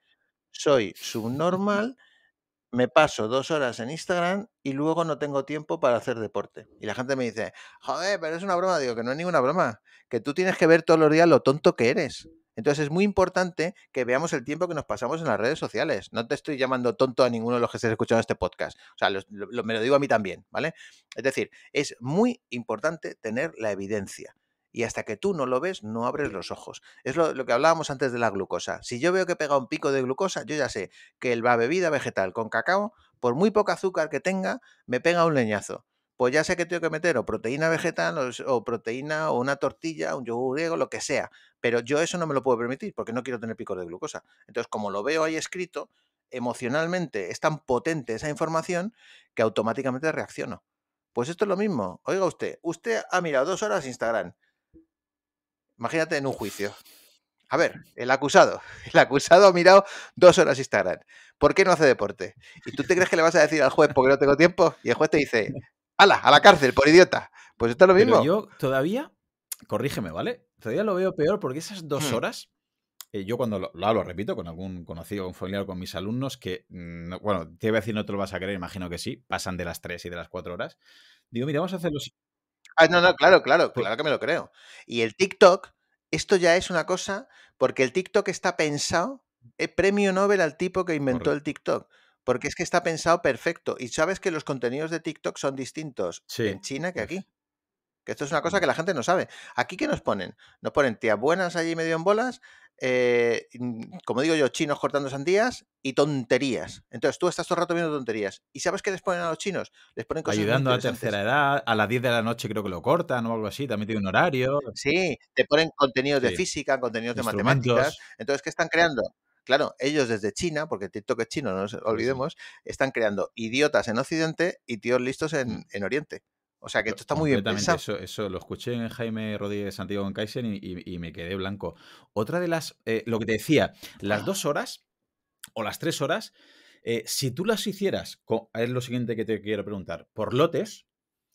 Soy subnormal me paso dos horas en Instagram y luego no tengo tiempo para hacer deporte. Y la gente me dice, joder, pero es una broma. Digo, que no es ninguna broma. Que tú tienes que ver todos los días lo tonto que eres. Entonces es muy importante que veamos el tiempo que nos pasamos en las redes sociales. No te estoy llamando tonto a ninguno de los que estés escuchando este podcast. O sea, me lo digo a mí también, ¿vale? Es decir, es muy importante tener la evidencia. Y hasta que tú no lo ves, no abres los ojos. Es lo, que hablábamos antes de la glucosa. Si yo veo que pega un pico de glucosa, yo ya sé que a bebida vegetal con cacao, por muy poco azúcar que tenga, me pega un leñazo pues ya sé que tengo que meter o proteína vegetal o, proteína o una tortilla, un yogur griego, lo que sea. Pero yo eso no me lo puedo permitir porque no quiero tener picos de glucosa. Entonces, como lo veo ahí escrito, emocionalmente es tan potente esa información que automáticamente reacciono. Pues esto es lo mismo. Oiga usted, usted ha mirado dos horas Instagram. Imagínate en un juicio. A ver, el acusado. El acusado ha mirado dos horas Instagram. ¿Por qué no hace deporte? ¿Y tú te crees que le vas a decir al juez porque no tengo tiempo? Y el juez te dice, ¡Hala! A la cárcel, por idiota. Pues está lo mismo. yo todavía, corrígeme, ¿vale? Todavía lo veo peor porque esas dos hmm. horas, eh, yo cuando lo, lo, repito, con algún conocido, con familiar, con mis alumnos, que, mm, bueno, te voy a decir, no te lo vas a creer, imagino que sí, pasan de las tres y de las cuatro horas. Digo, mira, vamos a hacerlo. Ah, no, no, claro, claro, pues claro que me lo creo. Y el TikTok, esto ya es una cosa, porque el TikTok está pensado, premio Nobel al tipo que inventó el TikTok porque es que está pensado perfecto. Y sabes que los contenidos de TikTok son distintos en China que aquí. Que esto es una cosa mm. que la gente no sabe. Aquí, ¿qué nos ponen? Nos ponen tías buenas allí medio en bolas, eh, mm, como digo yo, chinos cortando sandías y tonterías. Entonces tú estás todo el rato viendo tonterías. ¿Y sabes qué les ponen a los chinos? Les ponen cosas Ayudando a la tercera edad, a las 10 de la noche creo que lo cortan o algo así, también tiene un horario. Sí, te ponen contenidos de física, contenidos de matemáticas. Entonces, ¿qué están creando? Claro, ellos desde China, porque TikTok es chino, no nos olvidemos, están creando idiotas en Occidente y tíos listos mm. en, Oriente. O sea que esto está muy bien pensado. Eso, eso lo escuché en Jaime Rodríguez Santiago en Kaiser y, me quedé blanco. Otra de las, eh, lo que te decía, las dos horas o las tres horas, eh, si tú las hicieras, es lo siguiente que te quiero preguntar, por lotes,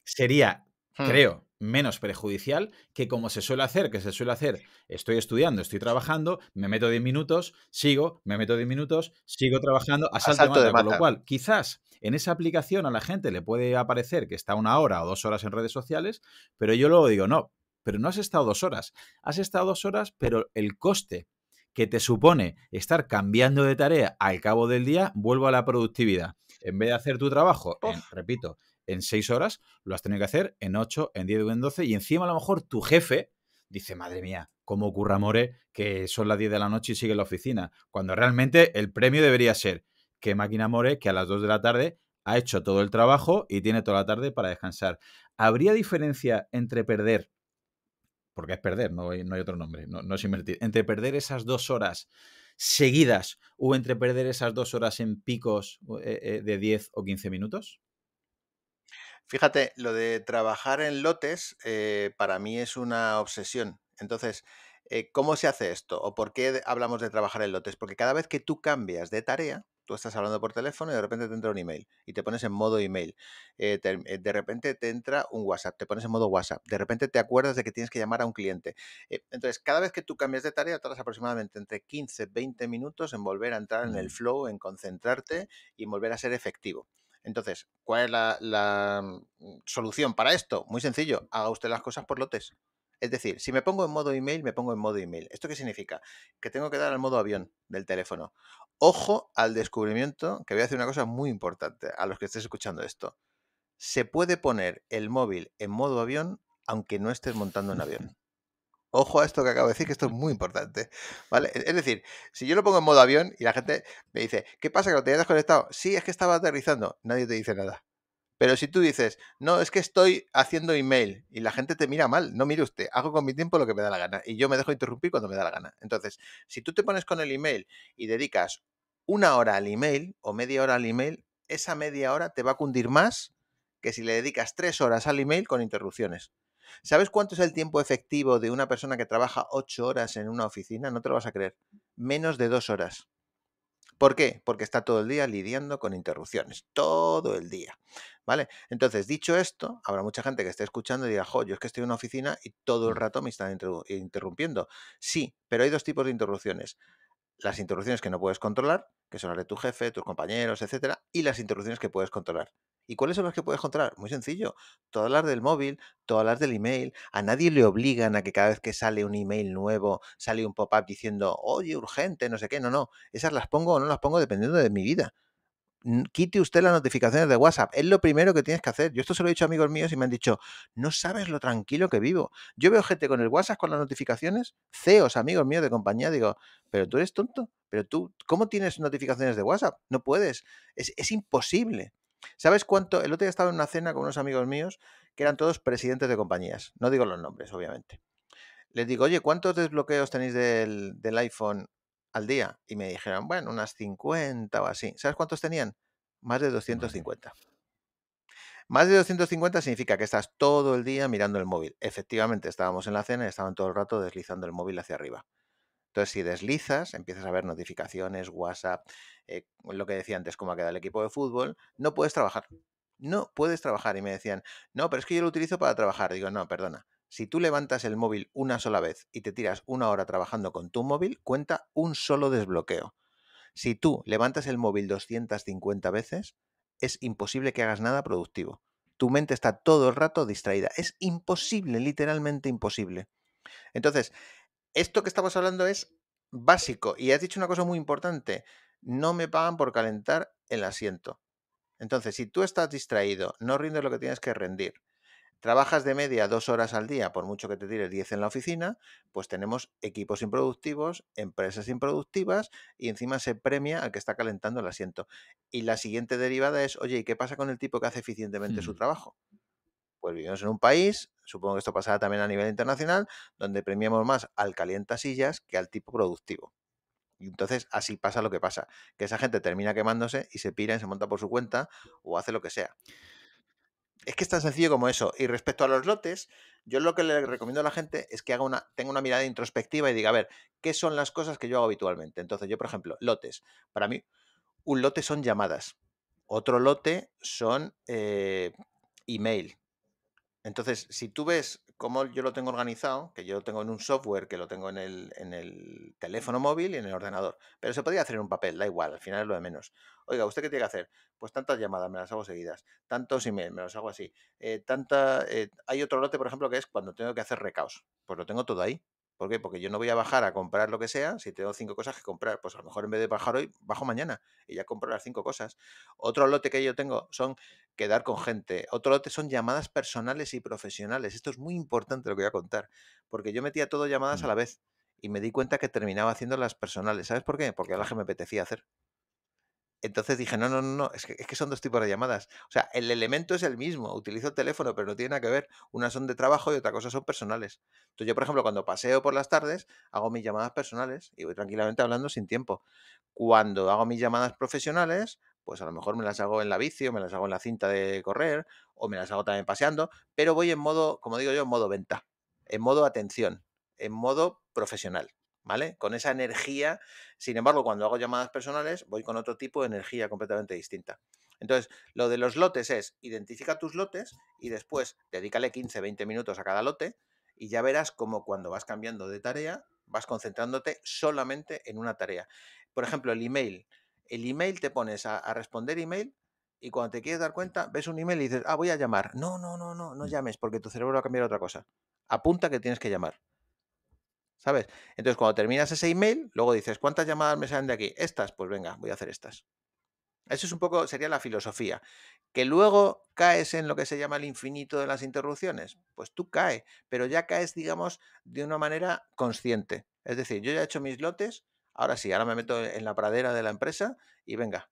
sería Hmm. creo, menos perjudicial que como se suele hacer, que se suele hacer, estoy estudiando, estoy trabajando, me meto 10 minutos, sigo, me meto 10 minutos, sigo trabajando, asalto, asalto de Con lo cual, quizás en esa aplicación a la gente le puede aparecer que está una hora o dos horas en redes sociales, pero yo luego digo, no, pero no has estado dos horas, has estado dos horas, pero el coste que te supone estar cambiando de tarea al cabo del día, vuelvo a la productividad. En vez de hacer tu trabajo, repito, en seis horas, lo has tenido que hacer en 8, en 10 o en 12 y encima a lo mejor tu jefe dice, madre mía, cómo ocurra More que son las 10 de la noche y sigue en la oficina, cuando realmente el premio debería ser que máquina More que a las 2 de la tarde ha hecho todo el trabajo y tiene toda la tarde para descansar. ¿Habría diferencia entre perder, porque es perder, no hay, no hay otro nombre, no, es invertir, entre perder esas dos horas seguidas o entre perder esas dos horas en picos eh, eh, de 10 o 15 minutos? Fíjate, lo de trabajar en lotes eh, para mí es una obsesión. Entonces, eh, ¿cómo se hace esto? ¿O por qué hablamos de trabajar en lotes? Porque cada vez que tú cambias de tarea, tú estás hablando por teléfono y de repente te entra un email y te pones en modo email. Eh, de repente te entra un WhatsApp, te pones en modo WhatsApp. De repente te acuerdas de que tienes que llamar a un cliente. entonces, cada vez que tú cambias de tarea, tardas aproximadamente entre 15, 20 minutos en volver a entrar en el flow, en concentrarte y volver a ser efectivo. Entonces, ¿cuál es la, mm, solución para esto? Muy sencillo, haga usted las cosas por lotes. Es decir, si me pongo en modo email, me pongo en modo email. ¿Esto qué significa? Que tengo que dar al modo avión del teléfono. Ojo al descubrimiento, que voy a hacer una cosa muy importante a los que estés escuchando esto. Se puede poner el móvil en modo avión aunque no estés montando un avión. Ojo a esto que acabo de decir, que esto es muy importante. ¿Vale? Es decir, si yo lo pongo en modo avión y la gente me dice, ¿qué pasa? ¿Que te hayas desconectado? Sí, es que estaba aterrizando. Nadie te dice nada. Pero si tú dices, no, es que estoy haciendo email y la gente te mira mal, no mire usted, hago con mi tiempo lo que me da la gana y yo me dejo interrumpir cuando me da la gana. Entonces, si tú te pones con el email y dedicas una hora al email o media hora al email, esa media hora te va a cundir más que si le dedicas tres horas al email con interrupciones. ¿Sabes cuánto es el tiempo efectivo de una persona que trabaja ocho horas en una oficina? No te lo vas a creer. Menos de dos horas. ¿Por qué? Porque está todo el día lidiando con interrupciones, todo el día. ¿Vale? Entonces, dicho esto, habrá mucha gente que esté escuchando y diga, jo, yo es que estoy en una oficina y todo el mm. rato me están interrumpiendo. Sí, pero hay dos tipos de interrupciones. Las interrupciones que no puedes controlar, que son las de tu jefe, tus compañeros, etcétera, y las interrupciones que puedes controlar. ¿Y cuáles son las que puedes controlar? Muy sencillo, todas las del móvil, todas las del email. A nadie le obligan a que cada vez que sale un email nuevo, sale un pop-up diciendo, oye, urgente, no sé qué. No, no, esas las pongo o no las pongo dependiendo de mi vida. Quite usted las notificaciones de WhatsApp. Es lo primero que tienes que hacer. Yo esto se lo he dicho a amigos míos y me han dicho, no sabes lo tranquilo que vivo. Yo veo gente con el WhatsApp, con las notificaciones, CEOs, amigos míos de compañía, digo, pero tú eres tonto. Pero tú, ¿cómo tienes notificaciones de WhatsApp? No puedes. es, es imposible. ¿Sabes cuánto? El otro día estaba en una cena con unos amigos míos que eran todos presidentes de compañías. No digo los nombres, obviamente. Les digo, oye, ¿cuántos desbloqueos tenéis del, iPhone al día? Y me dijeron, bueno, unas 50 o así. ¿Sabes cuántos tenían? Más de 250. Más de 250 significa que estás todo el día mirando el móvil. Efectivamente, estábamos en la cena y estaban todo el rato deslizando el móvil hacia arriba. Entonces, si deslizas, empiezas a ver notificaciones, WhatsApp, eh, lo que decía antes, cómo ha quedado el equipo de fútbol, no puedes trabajar. No puedes trabajar. Y me decían, no, pero es que yo lo utilizo para trabajar. Digo, no, perdona. Si tú levantas el móvil una sola vez y te tiras una hora trabajando con tu móvil, cuenta un solo desbloqueo. Si tú levantas el móvil 250 veces, es imposible que hagas nada productivo. Tu mente está todo el rato distraída. Es imposible, literalmente imposible. Entonces, esto que estamos hablando es básico. Y has dicho una cosa muy importante. No me pagan por calentar el asiento. Entonces, si tú estás distraído, no rindes lo que tienes que rendir, trabajas de media dos horas al día, por mucho que te tires diez en la oficina, pues tenemos equipos improductivos, empresas improductivas y encima se premia al que está calentando el asiento. Y la siguiente derivada es, oye, ¿y qué pasa con el tipo que hace eficientemente su hmm. trabajo? Pues vivimos en un país, supongo que esto pasará también a nivel internacional, donde premiamos más al calientasillas que al tipo productivo. Y entonces así pasa lo que pasa, que esa gente termina quemándose y se pira y se monta por su cuenta o hace lo que sea. Es que es tan sencillo como eso. Y respecto a los lotes, yo lo que le recomiendo a la gente es que haga una, tenga una mirada introspectiva y diga, a ver, ¿qué son las cosas que yo hago habitualmente? Entonces, yo, por ejemplo, lotes. Para mí, un lote son llamadas. Otro lote son eh, email. Entonces, si tú ves cómo yo lo tengo organizado, que yo lo tengo en un software, que lo tengo en el, en el teléfono móvil y en el ordenador, pero se podría hacer en un papel, da igual, al final es lo de menos. Oiga, ¿usted qué tiene que hacer? Pues tantas llamadas, me las hago seguidas, tantos emails, me los hago así. Eh, tanta, eh, hay otro lote, por ejemplo, que es cuando tengo que hacer recaos, pues lo tengo todo ahí. ¿Por qué? Porque yo no voy a bajar a comprar lo que sea. Si tengo cinco cosas que comprar, pues a lo mejor en vez de bajar hoy, bajo mañana y ya compro las cinco cosas. Otro lote que yo tengo son quedar con gente. Otro lote son llamadas personales y profesionales. Esto es muy importante lo que voy a contar, porque yo metía todo llamadas a mm. la vez y me di cuenta que terminaba haciendo las personales. ¿Sabes por qué? Porque a la que me apetecía hacer. Entonces dije, no, no, no, no es, que, es que, son dos tipos de llamadas. O sea, el elemento es el mismo, utilizo el teléfono, pero no tiene nada que ver. Unas son de trabajo y otra cosa son personales. Entonces yo, por ejemplo, cuando paseo por las tardes, hago mis llamadas personales y voy tranquilamente hablando sin tiempo. Cuando hago mis llamadas profesionales, pues a lo mejor me las hago en la bici me las hago en la cinta de correr o me las hago también paseando, pero voy en modo, como digo yo, en modo venta, en modo atención, en modo profesional. Con esa energía, sin embargo, cuando hago llamadas personales, voy con otro tipo de energía completamente distinta. Entonces, lo de los lotes es, identifica tus lotes y después dedícale 15, 20 minutos a cada lote y ya verás como cuando vas cambiando de tarea, vas concentrándote solamente en una tarea. Por ejemplo, el email. El email te pones a, responder email y cuando te quieres dar cuenta, ves un email y dices, ah, voy a llamar. No, no, no, no, no llames porque tu cerebro va a cambiar otra cosa. Apunta que tienes que llamar. ¿sabes? Entonces, cuando terminas ese email, luego dices, ¿cuántas llamadas me salen de aquí? Estas, pues venga, voy a hacer estas. Eso es un poco, sería la filosofía. Que luego caes en lo que se llama el infinito de las interrupciones. Pues tú caes, pero ya caes, digamos, de una manera consciente. Es decir, yo ya he hecho mis lotes, ahora sí, ahora me meto en la pradera de la empresa y venga,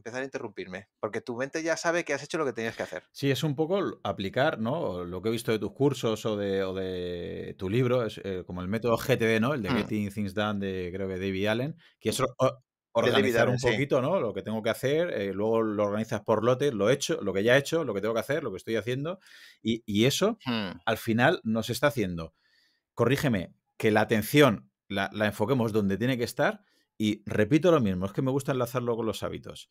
empezar a interrumpirme, porque tu mente ya sabe que has hecho lo que tenías que hacer. Sí, es un poco aplicar, ¿no? Lo que he visto de tus cursos o de, tu libro, es, eh, como el método GTD, ¿no? El de mm. Getting Things Done de, creo que, David Allen, que es mm. organizar un poquito, ¿no? Lo que tengo que hacer, eh, luego lo organizas por lotes, lo he hecho, lo que ya he hecho, lo que tengo que hacer, lo que estoy haciendo, y, eso mm. al final nos está haciendo, corrígeme, que la atención la, la enfoquemos donde tiene que estar, y repito lo mismo, es que me gusta enlazarlo con los hábitos.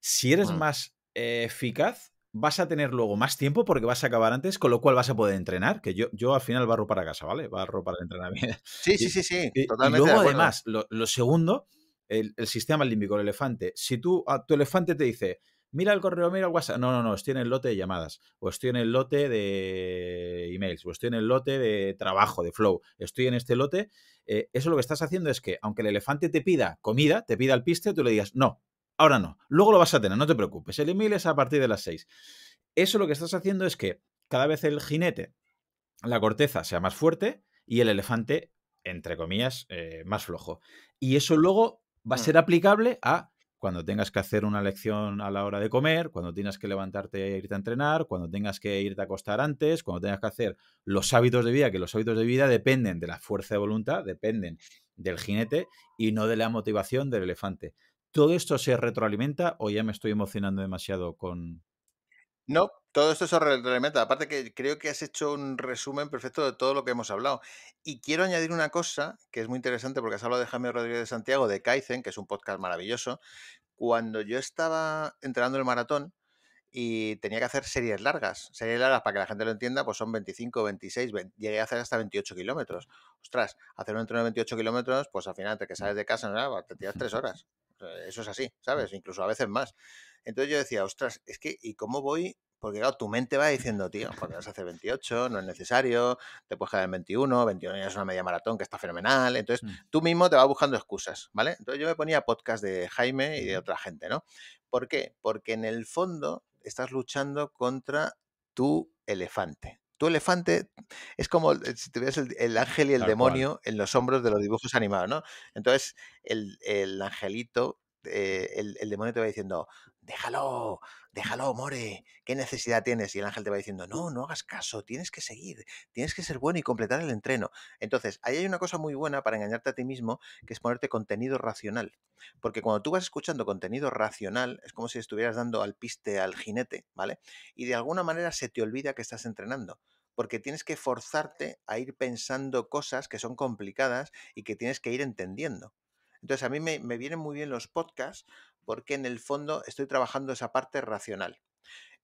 Si eres más eh, eficaz, vas a tener luego más tiempo porque vas a acabar antes, con lo cual vas a poder entrenar, que yo, yo al final barro para casa, ¿vale? Barro para el entrenamiento. Sí, sí, sí, sí, Y luego además, lo, segundo, el, sistema límbico, el elefante. Si tú, a tu elefante te dice, mira el correo, mira el WhatsApp. No, no, no, estoy en el lote de llamadas, o estoy en el lote de emails, o estoy en el lote de trabajo, de flow, estoy en este lote. Eh, eso lo que estás haciendo es que, aunque el elefante te pida comida, te pida el piste, tú le digas, no, ahora no, luego lo vas a tener, no te preocupes. El email es a partir de las seis. Eso lo que estás haciendo es que cada vez el jinete, la corteza, sea más fuerte y el elefante, entre comillas, eh, más flojo. Y eso luego va a mm. ser aplicable a cuando tengas que hacer una lección a la hora de comer, cuando tengas que levantarte e irte a entrenar, cuando tengas que irte a acostar antes, cuando tengas que hacer los hábitos de vida, que los hábitos de vida dependen de la fuerza de voluntad, dependen del jinete y no de la motivación del elefante. ¿Todo esto se retroalimenta o ya me estoy emocionando demasiado con, no, todo esto es elemento. Aparte que creo que has hecho un resumen perfecto de todo lo que hemos hablado. Y quiero añadir una cosa que es muy interesante porque has hablado de Jaime Rodríguez de Santiago, de Kaizen, que es un podcast maravilloso. Cuando yo estaba entrenando el maratón y tenía que hacer series largas, series largas para que la gente lo entienda, pues son 25, 26, llegué a hacer hasta 28 kilómetros. Ostras, hacer un entreno de 28 kilómetros, pues al final te que sales de casa, te tiras tres horas. Eso es así, ¿sabes? Incluso a veces más. Entonces yo decía, ostras, es que, ¿y cómo voy? Porque claro, tu mente va diciendo, tío, porque vas a hacer 28, no es necesario, te puedes quedar en 21, 21 ya es una media maratón que está fenomenal. Entonces mm. tú mismo te vas buscando excusas, ¿vale? Entonces yo me ponía podcast de Jaime y de otra gente, ¿no? ¿Por qué? Porque en el fondo estás luchando contra tu elefante. Tu elefante es como eh, si tuvieras el, ángel y el demonio en los hombros de los dibujos animados, ¿no? Entonces el, el angelito eh, el, el, demonio te va diciendo, déjalo, déjalo, more, ¿qué necesidad tienes? Y el ángel te va diciendo, no, no hagas caso, tienes que seguir, tienes que ser bueno y completar el entreno. Entonces, ahí hay una cosa muy buena para engañarte a ti mismo, que es ponerte contenido racional. Porque cuando tú vas escuchando contenido racional, es como si estuvieras dando al piste al jinete, ¿vale? Y de alguna manera se te olvida que estás entrenando porque tienes que forzarte a ir pensando cosas que son complicadas y que tienes que ir entendiendo. Entonces a mí me, me vienen muy bien los podcasts porque en el fondo estoy trabajando esa parte racional.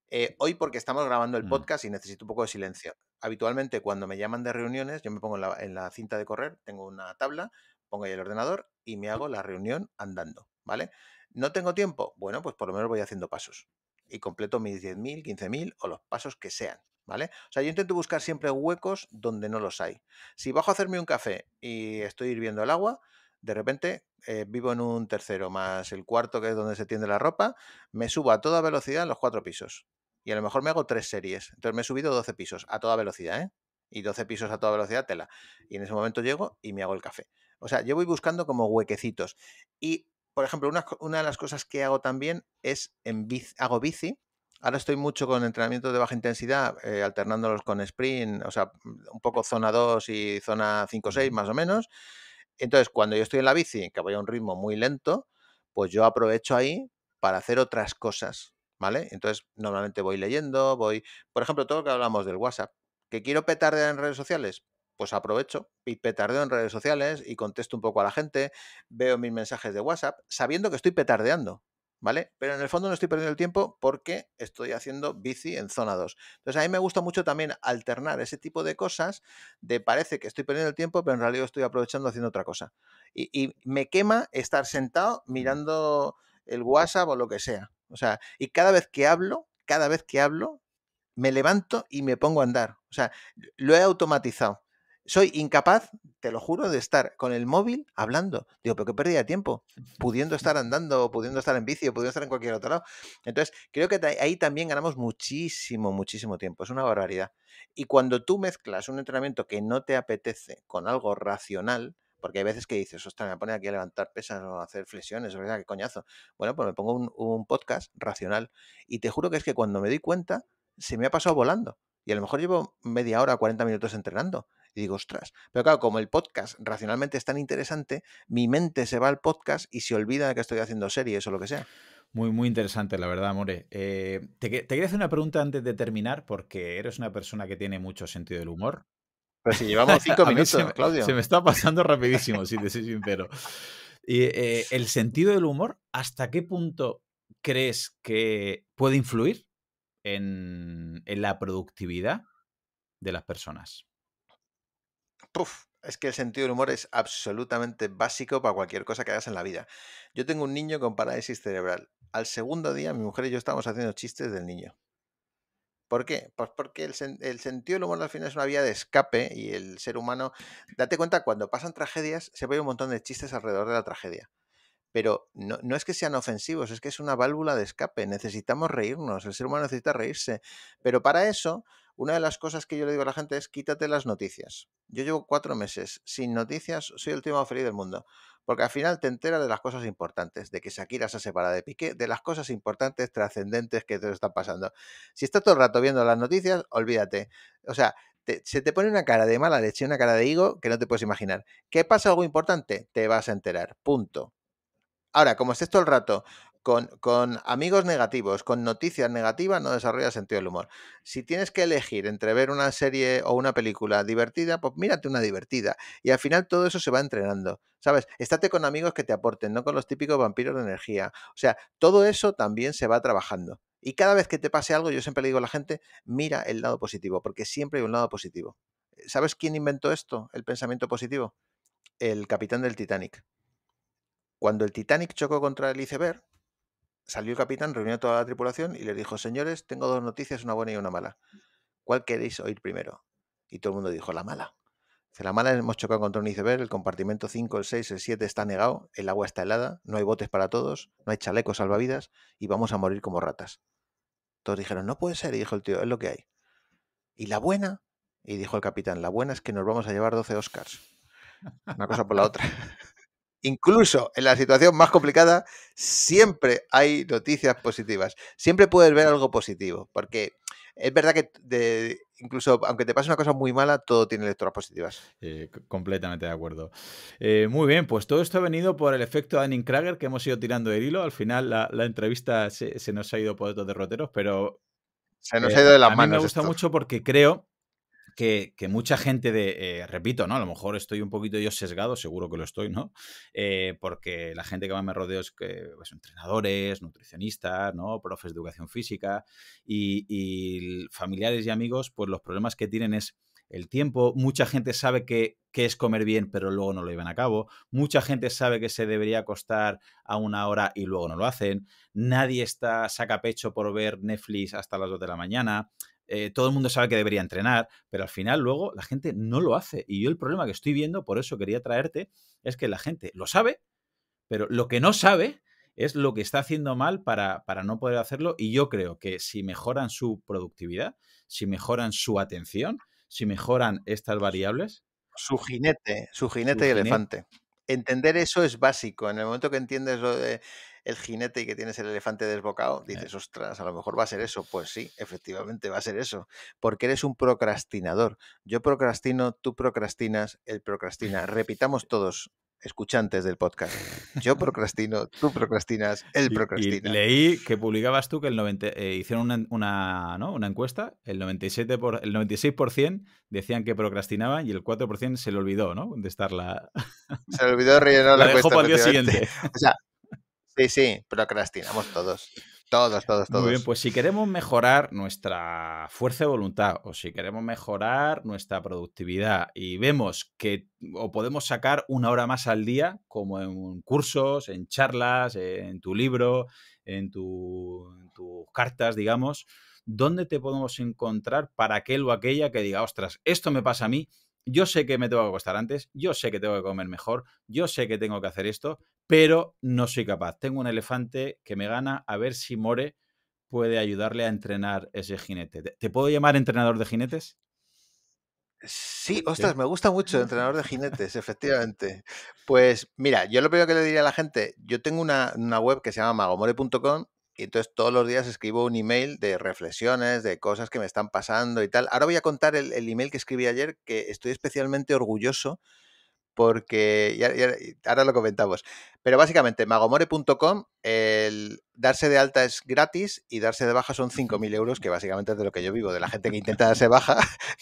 Eh, hoy porque estamos grabando el mm. podcast y necesito un poco de silencio. Habitualmente cuando me llaman de reuniones, yo me pongo en la, en la cinta de correr, tengo una tabla, pongo ahí el ordenador y me hago la reunión andando, ¿vale? ¿No tengo tiempo? Bueno, pues por lo menos voy haciendo pasos y completo mis 10.000, 15.000 o los pasos que sean, ¿vale? O sea, yo intento buscar siempre huecos donde no los hay. Si bajo a hacerme un café y estoy hirviendo el agua, de repente eh, vivo en un tercero más el cuarto que es donde se tiende la ropa, me subo a toda velocidad los cuatro pisos. Y a lo mejor me hago tres series. Entonces me he subido 12 pisos a toda velocidad, ¿eh? Y 12 pisos a toda velocidad, tela. Y en ese momento llego y me hago el café. O sea, yo voy buscando como huequecitos. Y, por ejemplo, una, de las cosas que hago también es en bici, hago bici. Ahora estoy mucho con entrenamiento de baja intensidad, eh, alternándolos con sprint, o sea, un poco zona 2 y zona 5-6 más o menos. Entonces, cuando yo estoy en la bici, que voy a un ritmo muy lento, pues yo aprovecho ahí para hacer otras cosas, ¿vale? Entonces, normalmente voy leyendo, voy, por ejemplo, todo lo que hablamos del WhatsApp, que quiero petardear en redes sociales, pues aprovecho y petardeo en redes sociales y contesto un poco a la gente, veo mis mensajes de WhatsApp, sabiendo que estoy petardeando, ¿vale? Pero en el fondo no estoy perdiendo el tiempo porque estoy haciendo bici en zona 2. Entonces a mí me gusta mucho también alternar ese tipo de cosas de parece que estoy perdiendo el tiempo, pero en realidad estoy aprovechando haciendo otra cosa. Y, y me quema estar sentado mm. mirando el WhatsApp o lo que sea. O sea, y cada vez que hablo, cada vez que hablo, me levanto y me pongo a andar. O sea, lo he automatizado soy incapaz, te lo juro, de estar con el móvil hablando. Digo, pero qué pérdida de tiempo, pudiendo estar andando, pudiendo estar en bici, pudiendo estar en cualquier otro lado. Entonces, creo que ahí también ganamos muchísimo, muchísimo tiempo. Es una barbaridad. Y cuando tú mezclas un entrenamiento que no te apetece con algo racional, porque hay veces que dices, ostras, me pone aquí a levantar pesas o a hacer flexiones, o sea, qué coñazo. Bueno, pues me pongo un, un podcast racional. Y te juro que es que cuando me doy cuenta, se me ha pasado volando. Y a lo mejor llevo media hora, 40 minutos entrenando y digo, ostras. Pero claro, como el podcast racionalmente es tan interesante, mi mente se va al podcast y se olvida de que estoy haciendo series o lo que sea. Muy, muy interesante, la verdad, More. Eh, te, quería hacer una pregunta antes de terminar, porque eres una persona que tiene mucho sentido del humor. Pero si llevamos cinco minutos, se Claudio. Se me está pasando rapidísimo, si te soy sincero. Y, eh, ¿El sentido del humor, hasta qué punto crees que puede influir en, en la productividad de las personas? es que el sentido del humor es absolutamente básico para cualquier cosa que hagas en la vida. Yo tengo un niño con parálisis cerebral. Al segundo día, mi mujer y yo estábamos haciendo chistes del niño. ¿Por qué? Pues porque el, sentido del humor al final es una vía de escape y el ser humano, date cuenta, cuando pasan tragedias, se ve un montón de chistes alrededor de la tragedia. Pero no es que sean ofensivos, es que es una válvula de escape. Necesitamos reírnos, el ser humano necesita reírse. Pero para eso una de las cosas que yo le digo a la gente es quítate las noticias. Yo llevo cuatro meses sin noticias, soy el último del mundo, porque al final te enteras de las cosas importantes, de que Shakira se ha separado de Piqué, de las cosas importantes, trascendentes que te están pasando. Si estás todo el rato viendo las noticias, olvídate. O sea, se te pone una cara de mala leche, una cara de higo que no te puedes imaginar. ¿Qué pasa algo importante? Te vas a enterar. Punto. Ahora, como estés todo el rato con, amigos negativos, con noticias negativas, no desarrollas sentido del humor. Si tienes que elegir entre ver una serie o una película divertida, pues mírate una divertida. Y al final todo eso se va entrenando. ¿Sabes? Estate con amigos que te aporten, no con los típicos vampiros de energía. O sea, todo eso también se va trabajando. Y cada vez que te pase algo, yo siempre le digo a la gente, mira el lado positivo, porque siempre hay un lado positivo. ¿Sabes quién inventó esto, el pensamiento positivo? El capitán del Titanic. Cuando el Titanic chocó contra el iceberg, Salió el capitán, reunió toda la tripulación y les dijo, señores, tengo dos noticias, una buena y una mala. ¿Cuál queréis oír primero? Y todo el mundo dijo, la mala. la mala hemos chocado contra un iceberg, el compartimento 5, el 6, el 7 está negado, el agua está helada, no hay botes para todos, no hay chalecos salvavidas y vamos a morir como ratas. Todos dijeron, no puede ser, y dijo el tío, es lo que hay. ¿Y la buena? Y dijo el capitán, la buena es que nos vamos a llevar 12 Oscars. Una cosa por la otra. incluso en la situación más complicada, siempre hay noticias positivas. Siempre puedes ver algo positivo, porque es verdad que incluso aunque te pase una cosa muy mala, todo tiene lecturas positivas. completamente de acuerdo. Eh, muy bien, pues todo esto ha venido por el efecto Anning-Krager que hemos ido tirando del hilo. Al final la, entrevista se, nos ha ido por otros derroteros, pero... Se nos eh, ha ido de las manos. mí me gusta mucho porque creo que, mucha gente de, eh, repito, ¿no? A lo mejor estoy un poquito yo sesgado, seguro que lo estoy, ¿no? Eh, porque la gente que más me rodeo es que, pues, entrenadores, nutricionistas, ¿no? Profes de educación física y, familiares y amigos, pues los problemas que tienen es el tiempo. Mucha gente sabe que, es comer bien, pero luego no lo llevan a cabo. Mucha gente sabe que se debería acostar a una hora y luego no lo hacen. Nadie está saca pecho por ver Netflix hasta las 2 de la mañana. Eh, todo el mundo sabe que debería entrenar, pero al final luego la gente no lo hace. Y yo el problema que estoy viendo, por eso quería traerte, es que la gente lo sabe, pero lo que no sabe es lo que está haciendo mal para, para no poder hacerlo. Y yo creo que si mejoran su productividad, si mejoran su atención, si mejoran estas variables. Su jinete, su jinete y elefante. Entender eso es básico. En el momento que entiendes lo de el jinete y que tienes el elefante desbocado, eh. dices, ostras, a lo mejor va a ser eso. Pues sí, efectivamente va a ser eso, porque eres un procrastinador. Yo procrastino, tú procrastinas, él procrastina. Repitamos todos, escuchantes del podcast. Yo procrastino, tú procrastinas, él procrastina. leí que publicabas tú que el 90, eh, hicieron una, una, encuesta, el, 97 por, el 96% decían que procrastinaban y el 4% se le olvidó, ¿no? estar la... Se le olvidó rellenar la, siguiente. O sea, Sí, sí, procrastinamos todos. Todos, todos, todos. Muy bien, pues si queremos mejorar nuestra fuerza de voluntad o si queremos mejorar nuestra productividad y vemos que o podemos sacar una hora más al día, como en cursos, en charlas, en tu libro, en, en tus cartas, digamos, ¿dónde te podemos encontrar para aquel o aquella que diga, ostras, esto me pasa a mí, yo sé que me tengo que acostar antes, yo sé que tengo que comer mejor, yo sé que tengo que hacer esto, pero no soy capaz. Tengo un elefante que me gana, a ver si More puede ayudarle a entrenar ese jinete. ¿Te puedo llamar entrenador de jinetes? Sí, ostras, me gusta mucho entrenador de jinetes, efectivamente. Pues mira, yo lo primero que le diría a la gente, yo tengo una, web que se llama magomore.com y entonces todos los días escribo un email de reflexiones, de cosas que me están pasando y tal. Ahora voy a contar el, email que escribí ayer, que estoy especialmente orgulloso porque ahora lo comentamos. Pero básicamente, magomore.com, el darse de alta es gratis y darse de baja son 5.000 euros, que básicamente es de lo que yo vivo, de la gente que intenta darse baja,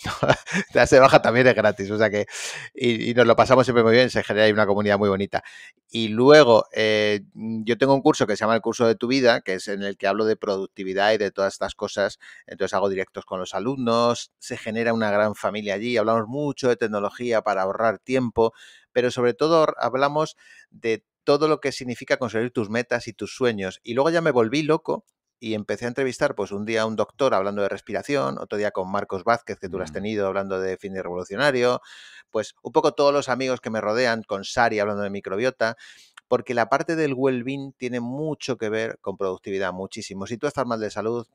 darse baja también es gratis, o sea que, y, nos lo pasamos siempre muy bien, se genera ahí una comunidad muy bonita. Y luego, eh, yo tengo un curso que se llama el curso de tu vida, que es en el que hablo de productividad y de todas estas cosas, entonces hago directos con los alumnos, se genera una gran familia allí, hablamos mucho de tecnología para ahorrar tiempo, pero sobre todo hablamos de todo lo que significa conseguir tus metas y tus sueños. Y luego ya me volví loco y empecé a entrevistar pues un día a un doctor hablando de respiración, otro día con Marcos Vázquez, que tú lo has mm. tenido, hablando de fin de revolucionario, pues un poco todos los amigos que me rodean, con Sari hablando de microbiota, porque la parte del well-being tiene mucho que ver con productividad, muchísimo. Si tú estás mal de salud,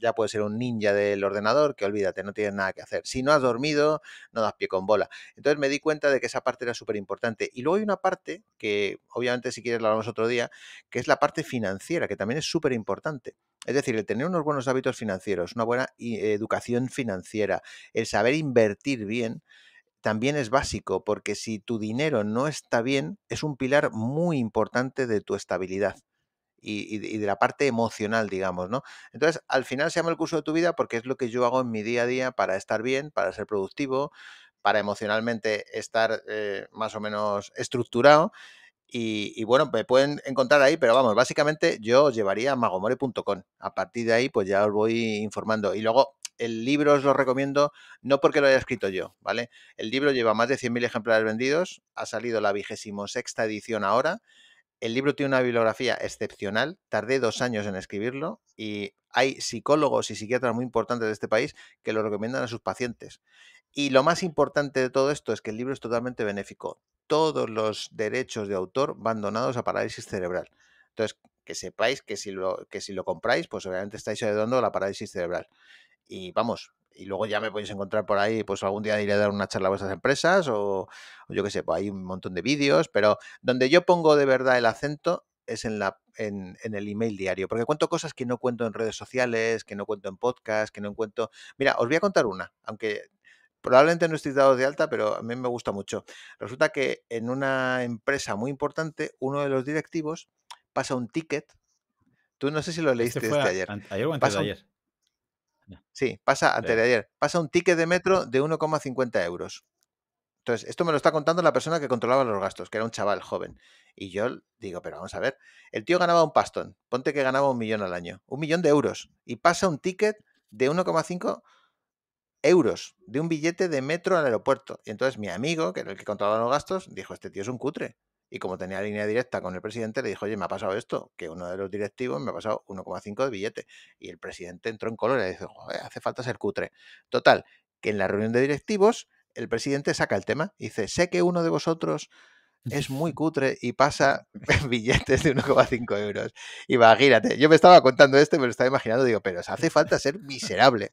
ya puedes ser un ninja del ordenador, que olvídate, no tienes nada que hacer. Si no has dormido, no das pie con bola. Entonces me di cuenta de que esa parte era súper importante. Y luego hay una parte que, obviamente, si quieres, la hablamos otro día, que es la parte financiera, que también es súper importante. Es decir, el tener unos buenos hábitos financieros, una buena educación financiera, el saber invertir bien, también es básico, porque si tu dinero no está bien, es un pilar muy importante de tu estabilidad y, de la parte emocional, digamos, ¿no? Entonces, al final se llama el curso de tu vida porque es lo que yo hago en mi día a día para estar bien, para ser productivo, para emocionalmente estar eh, más o menos estructurado. Y, bueno, me pueden encontrar ahí, pero vamos, básicamente yo os llevaría a magomore.com. A partir de ahí, pues ya os voy informando. Y luego, el libro os lo recomiendo no porque lo haya escrito yo, ¿vale? El libro lleva más de 100.000 ejemplares vendidos, ha salido la 26 sexta edición ahora el libro tiene una bibliografía excepcional, tardé dos años en escribirlo y hay psicólogos y psiquiatras muy importantes de este país que lo recomiendan a sus pacientes. Y lo más importante de todo esto es que el libro es totalmente benéfico. Todos los derechos de autor van donados a parálisis cerebral. Entonces, que sepáis que si lo, que si lo compráis, pues obviamente estáis ayudando a la parálisis cerebral. Y vamos, y luego ya me podéis encontrar por ahí, pues algún día iré a dar una charla a vuestras empresas o, yo qué sé, pues hay un montón de vídeos, pero donde yo pongo de verdad el acento es en, la, en, el email diario, porque cuento cosas que no cuento en redes sociales, que no cuento en podcast, que no cuento... Mira, os voy a contar una, aunque probablemente no estéis dados de alta, pero a mí me gusta mucho. Resulta que en una empresa muy importante, uno de los directivos pasa un ticket, tú no sé si lo este leíste este, ayer. Ayer o antes ayer. Sí, pasa antes de ayer. Pasa un ticket de metro de 1,50 euros. Entonces, esto me lo está contando la persona que controlaba los gastos, que era un chaval joven. Y yo digo, pero vamos a ver, el tío ganaba un pastón, ponte que ganaba un millón al año, un millón de euros, y pasa un ticket de 1,5 euros de un billete de metro al aeropuerto. Y entonces mi amigo, que era el que controlaba los gastos, dijo, este tío es un cutre. Y como tenía línea directa con el presidente, le dijo, oye, me ha pasado esto, que uno de los directivos me ha pasado 1,5 de billete. Y el presidente entró en color y le dijo, Joder, hace falta ser cutre. Total, que en la reunión de directivos, el presidente saca el tema. Y dice, sé que uno de vosotros es muy cutre y pasa billetes de 1,5 euros. Y Imagínate, yo me estaba contando esto y me lo estaba imaginando, digo, pero hace falta ser miserable.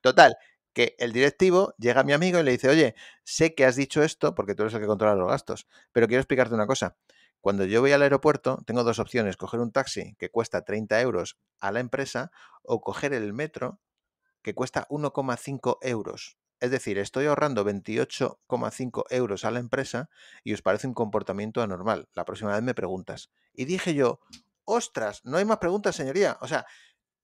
Total, que el directivo llega a mi amigo y le dice, oye, sé que has dicho esto porque tú eres el que controla los gastos, pero quiero explicarte una cosa. Cuando yo voy al aeropuerto, tengo dos opciones, coger un taxi que cuesta 30 euros a la empresa o coger el metro que cuesta 1,5 euros. Es decir, estoy ahorrando 28,5 euros a la empresa y os parece un comportamiento anormal. La próxima vez me preguntas. Y dije yo, ostras, no hay más preguntas, señoría. O sea,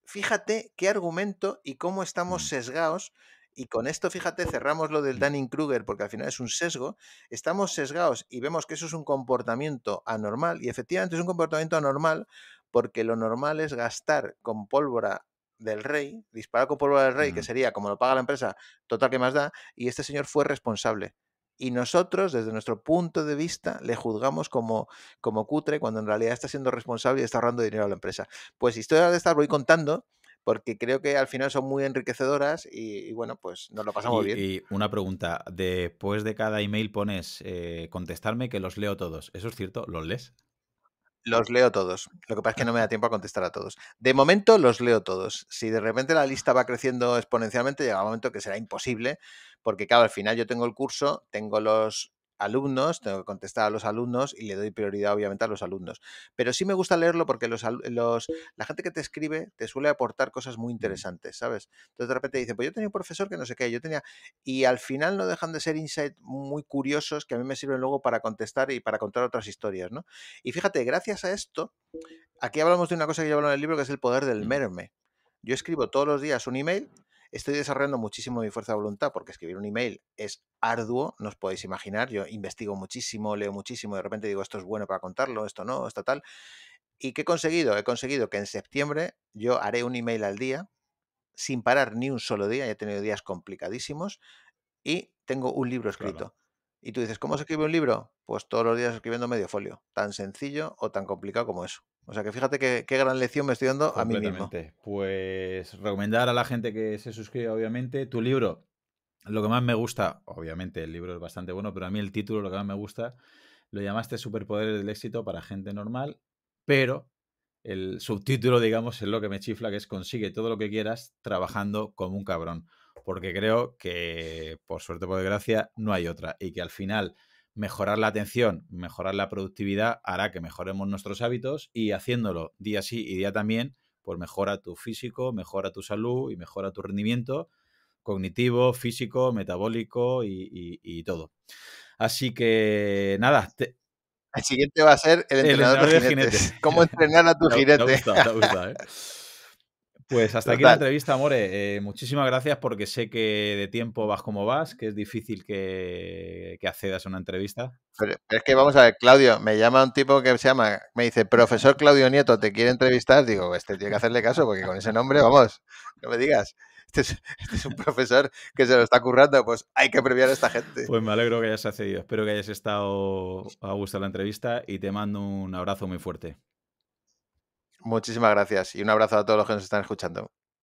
fíjate qué argumento y cómo estamos mm. sesgados y con esto, fíjate, cerramos lo del Danny kruger porque al final es un sesgo. Estamos sesgados y vemos que eso es un comportamiento anormal. Y efectivamente es un comportamiento anormal porque lo normal es gastar con pólvora del rey, disparar con pólvora del rey, que sería como lo paga la empresa, total que más da. Y este señor fue responsable. Y nosotros, desde nuestro punto de vista, le juzgamos como, como cutre cuando en realidad está siendo responsable y está ahorrando dinero a la empresa. Pues historia de estar voy contando porque creo que al final son muy enriquecedoras y, bueno, pues nos lo pasamos bien. Y una pregunta, después de cada email pones eh, contestarme que los leo todos. ¿Eso es cierto? ¿Los lees? Los leo todos. Lo que pasa es que no me da tiempo a contestar a todos. De momento los leo todos. Si de repente la lista va creciendo exponencialmente, llega un momento que será imposible, porque claro, al final yo tengo el curso, tengo los alumnos, tengo que contestar a los alumnos y le doy prioridad obviamente a los alumnos. Pero sí me gusta leerlo porque los, los, la gente que te escribe te suele aportar cosas muy interesantes, ¿sabes? Entonces de repente dicen, pues yo tenía un profesor que no sé qué, yo tenía... Y al final no dejan de ser insights muy curiosos que a mí me sirven luego para contestar y para contar otras historias, ¿no? Y fíjate, gracias a esto, aquí hablamos de una cosa que yo hablo en el libro que es el poder del merme. Yo escribo todos los días un email Estoy desarrollando muchísimo mi fuerza de voluntad porque escribir un email es arduo, no os podéis imaginar. Yo investigo muchísimo, leo muchísimo, de repente digo esto es bueno para contarlo, esto no, esto tal. ¿Y qué he conseguido? He conseguido que en septiembre yo haré un email al día sin parar ni un solo día. He tenido días complicadísimos y tengo un libro escrito. Y tú dices, ¿cómo se escribe un libro? Pues todos los días escribiendo medio folio, tan sencillo o tan complicado como eso. O sea que fíjate qué gran lección me estoy dando a mí mismo. Pues recomendar a la gente que se suscriba, obviamente, tu libro. Lo que más me gusta, obviamente el libro es bastante bueno, pero a mí el título, lo que más me gusta, lo llamaste Superpoderes del éxito para gente normal, pero el subtítulo, digamos, es lo que me chifla, que es consigue todo lo que quieras trabajando como un cabrón porque creo que, por suerte o por desgracia, no hay otra y que al final mejorar la atención, mejorar la productividad hará que mejoremos nuestros hábitos y haciéndolo día sí y día también, pues mejora tu físico, mejora tu salud y mejora tu rendimiento cognitivo, físico, metabólico y, todo. Así que nada, el siguiente va a ser el entrenador, de, jinetes. ¿Cómo entrenar a tu jinete? Pues hasta aquí la entrevista, More. Eh, muchísimas gracias porque sé que de tiempo vas como vas, que es difícil que, accedas a una entrevista. es que vamos a ver, Claudio, me llama un tipo que se llama, me dice, profesor Claudio Nieto, ¿te quiere entrevistar? Digo, este tiene que hacerle caso porque con ese nombre, vamos, no me digas. Este es, este un profesor que se lo está currando, pues hay que premiar a esta gente. Pues me alegro que hayas accedido. Espero que hayas estado a gusto la entrevista y te mando un abrazo muy fuerte muchísimas gracias y un abrazo a todos los que nos están escuchando.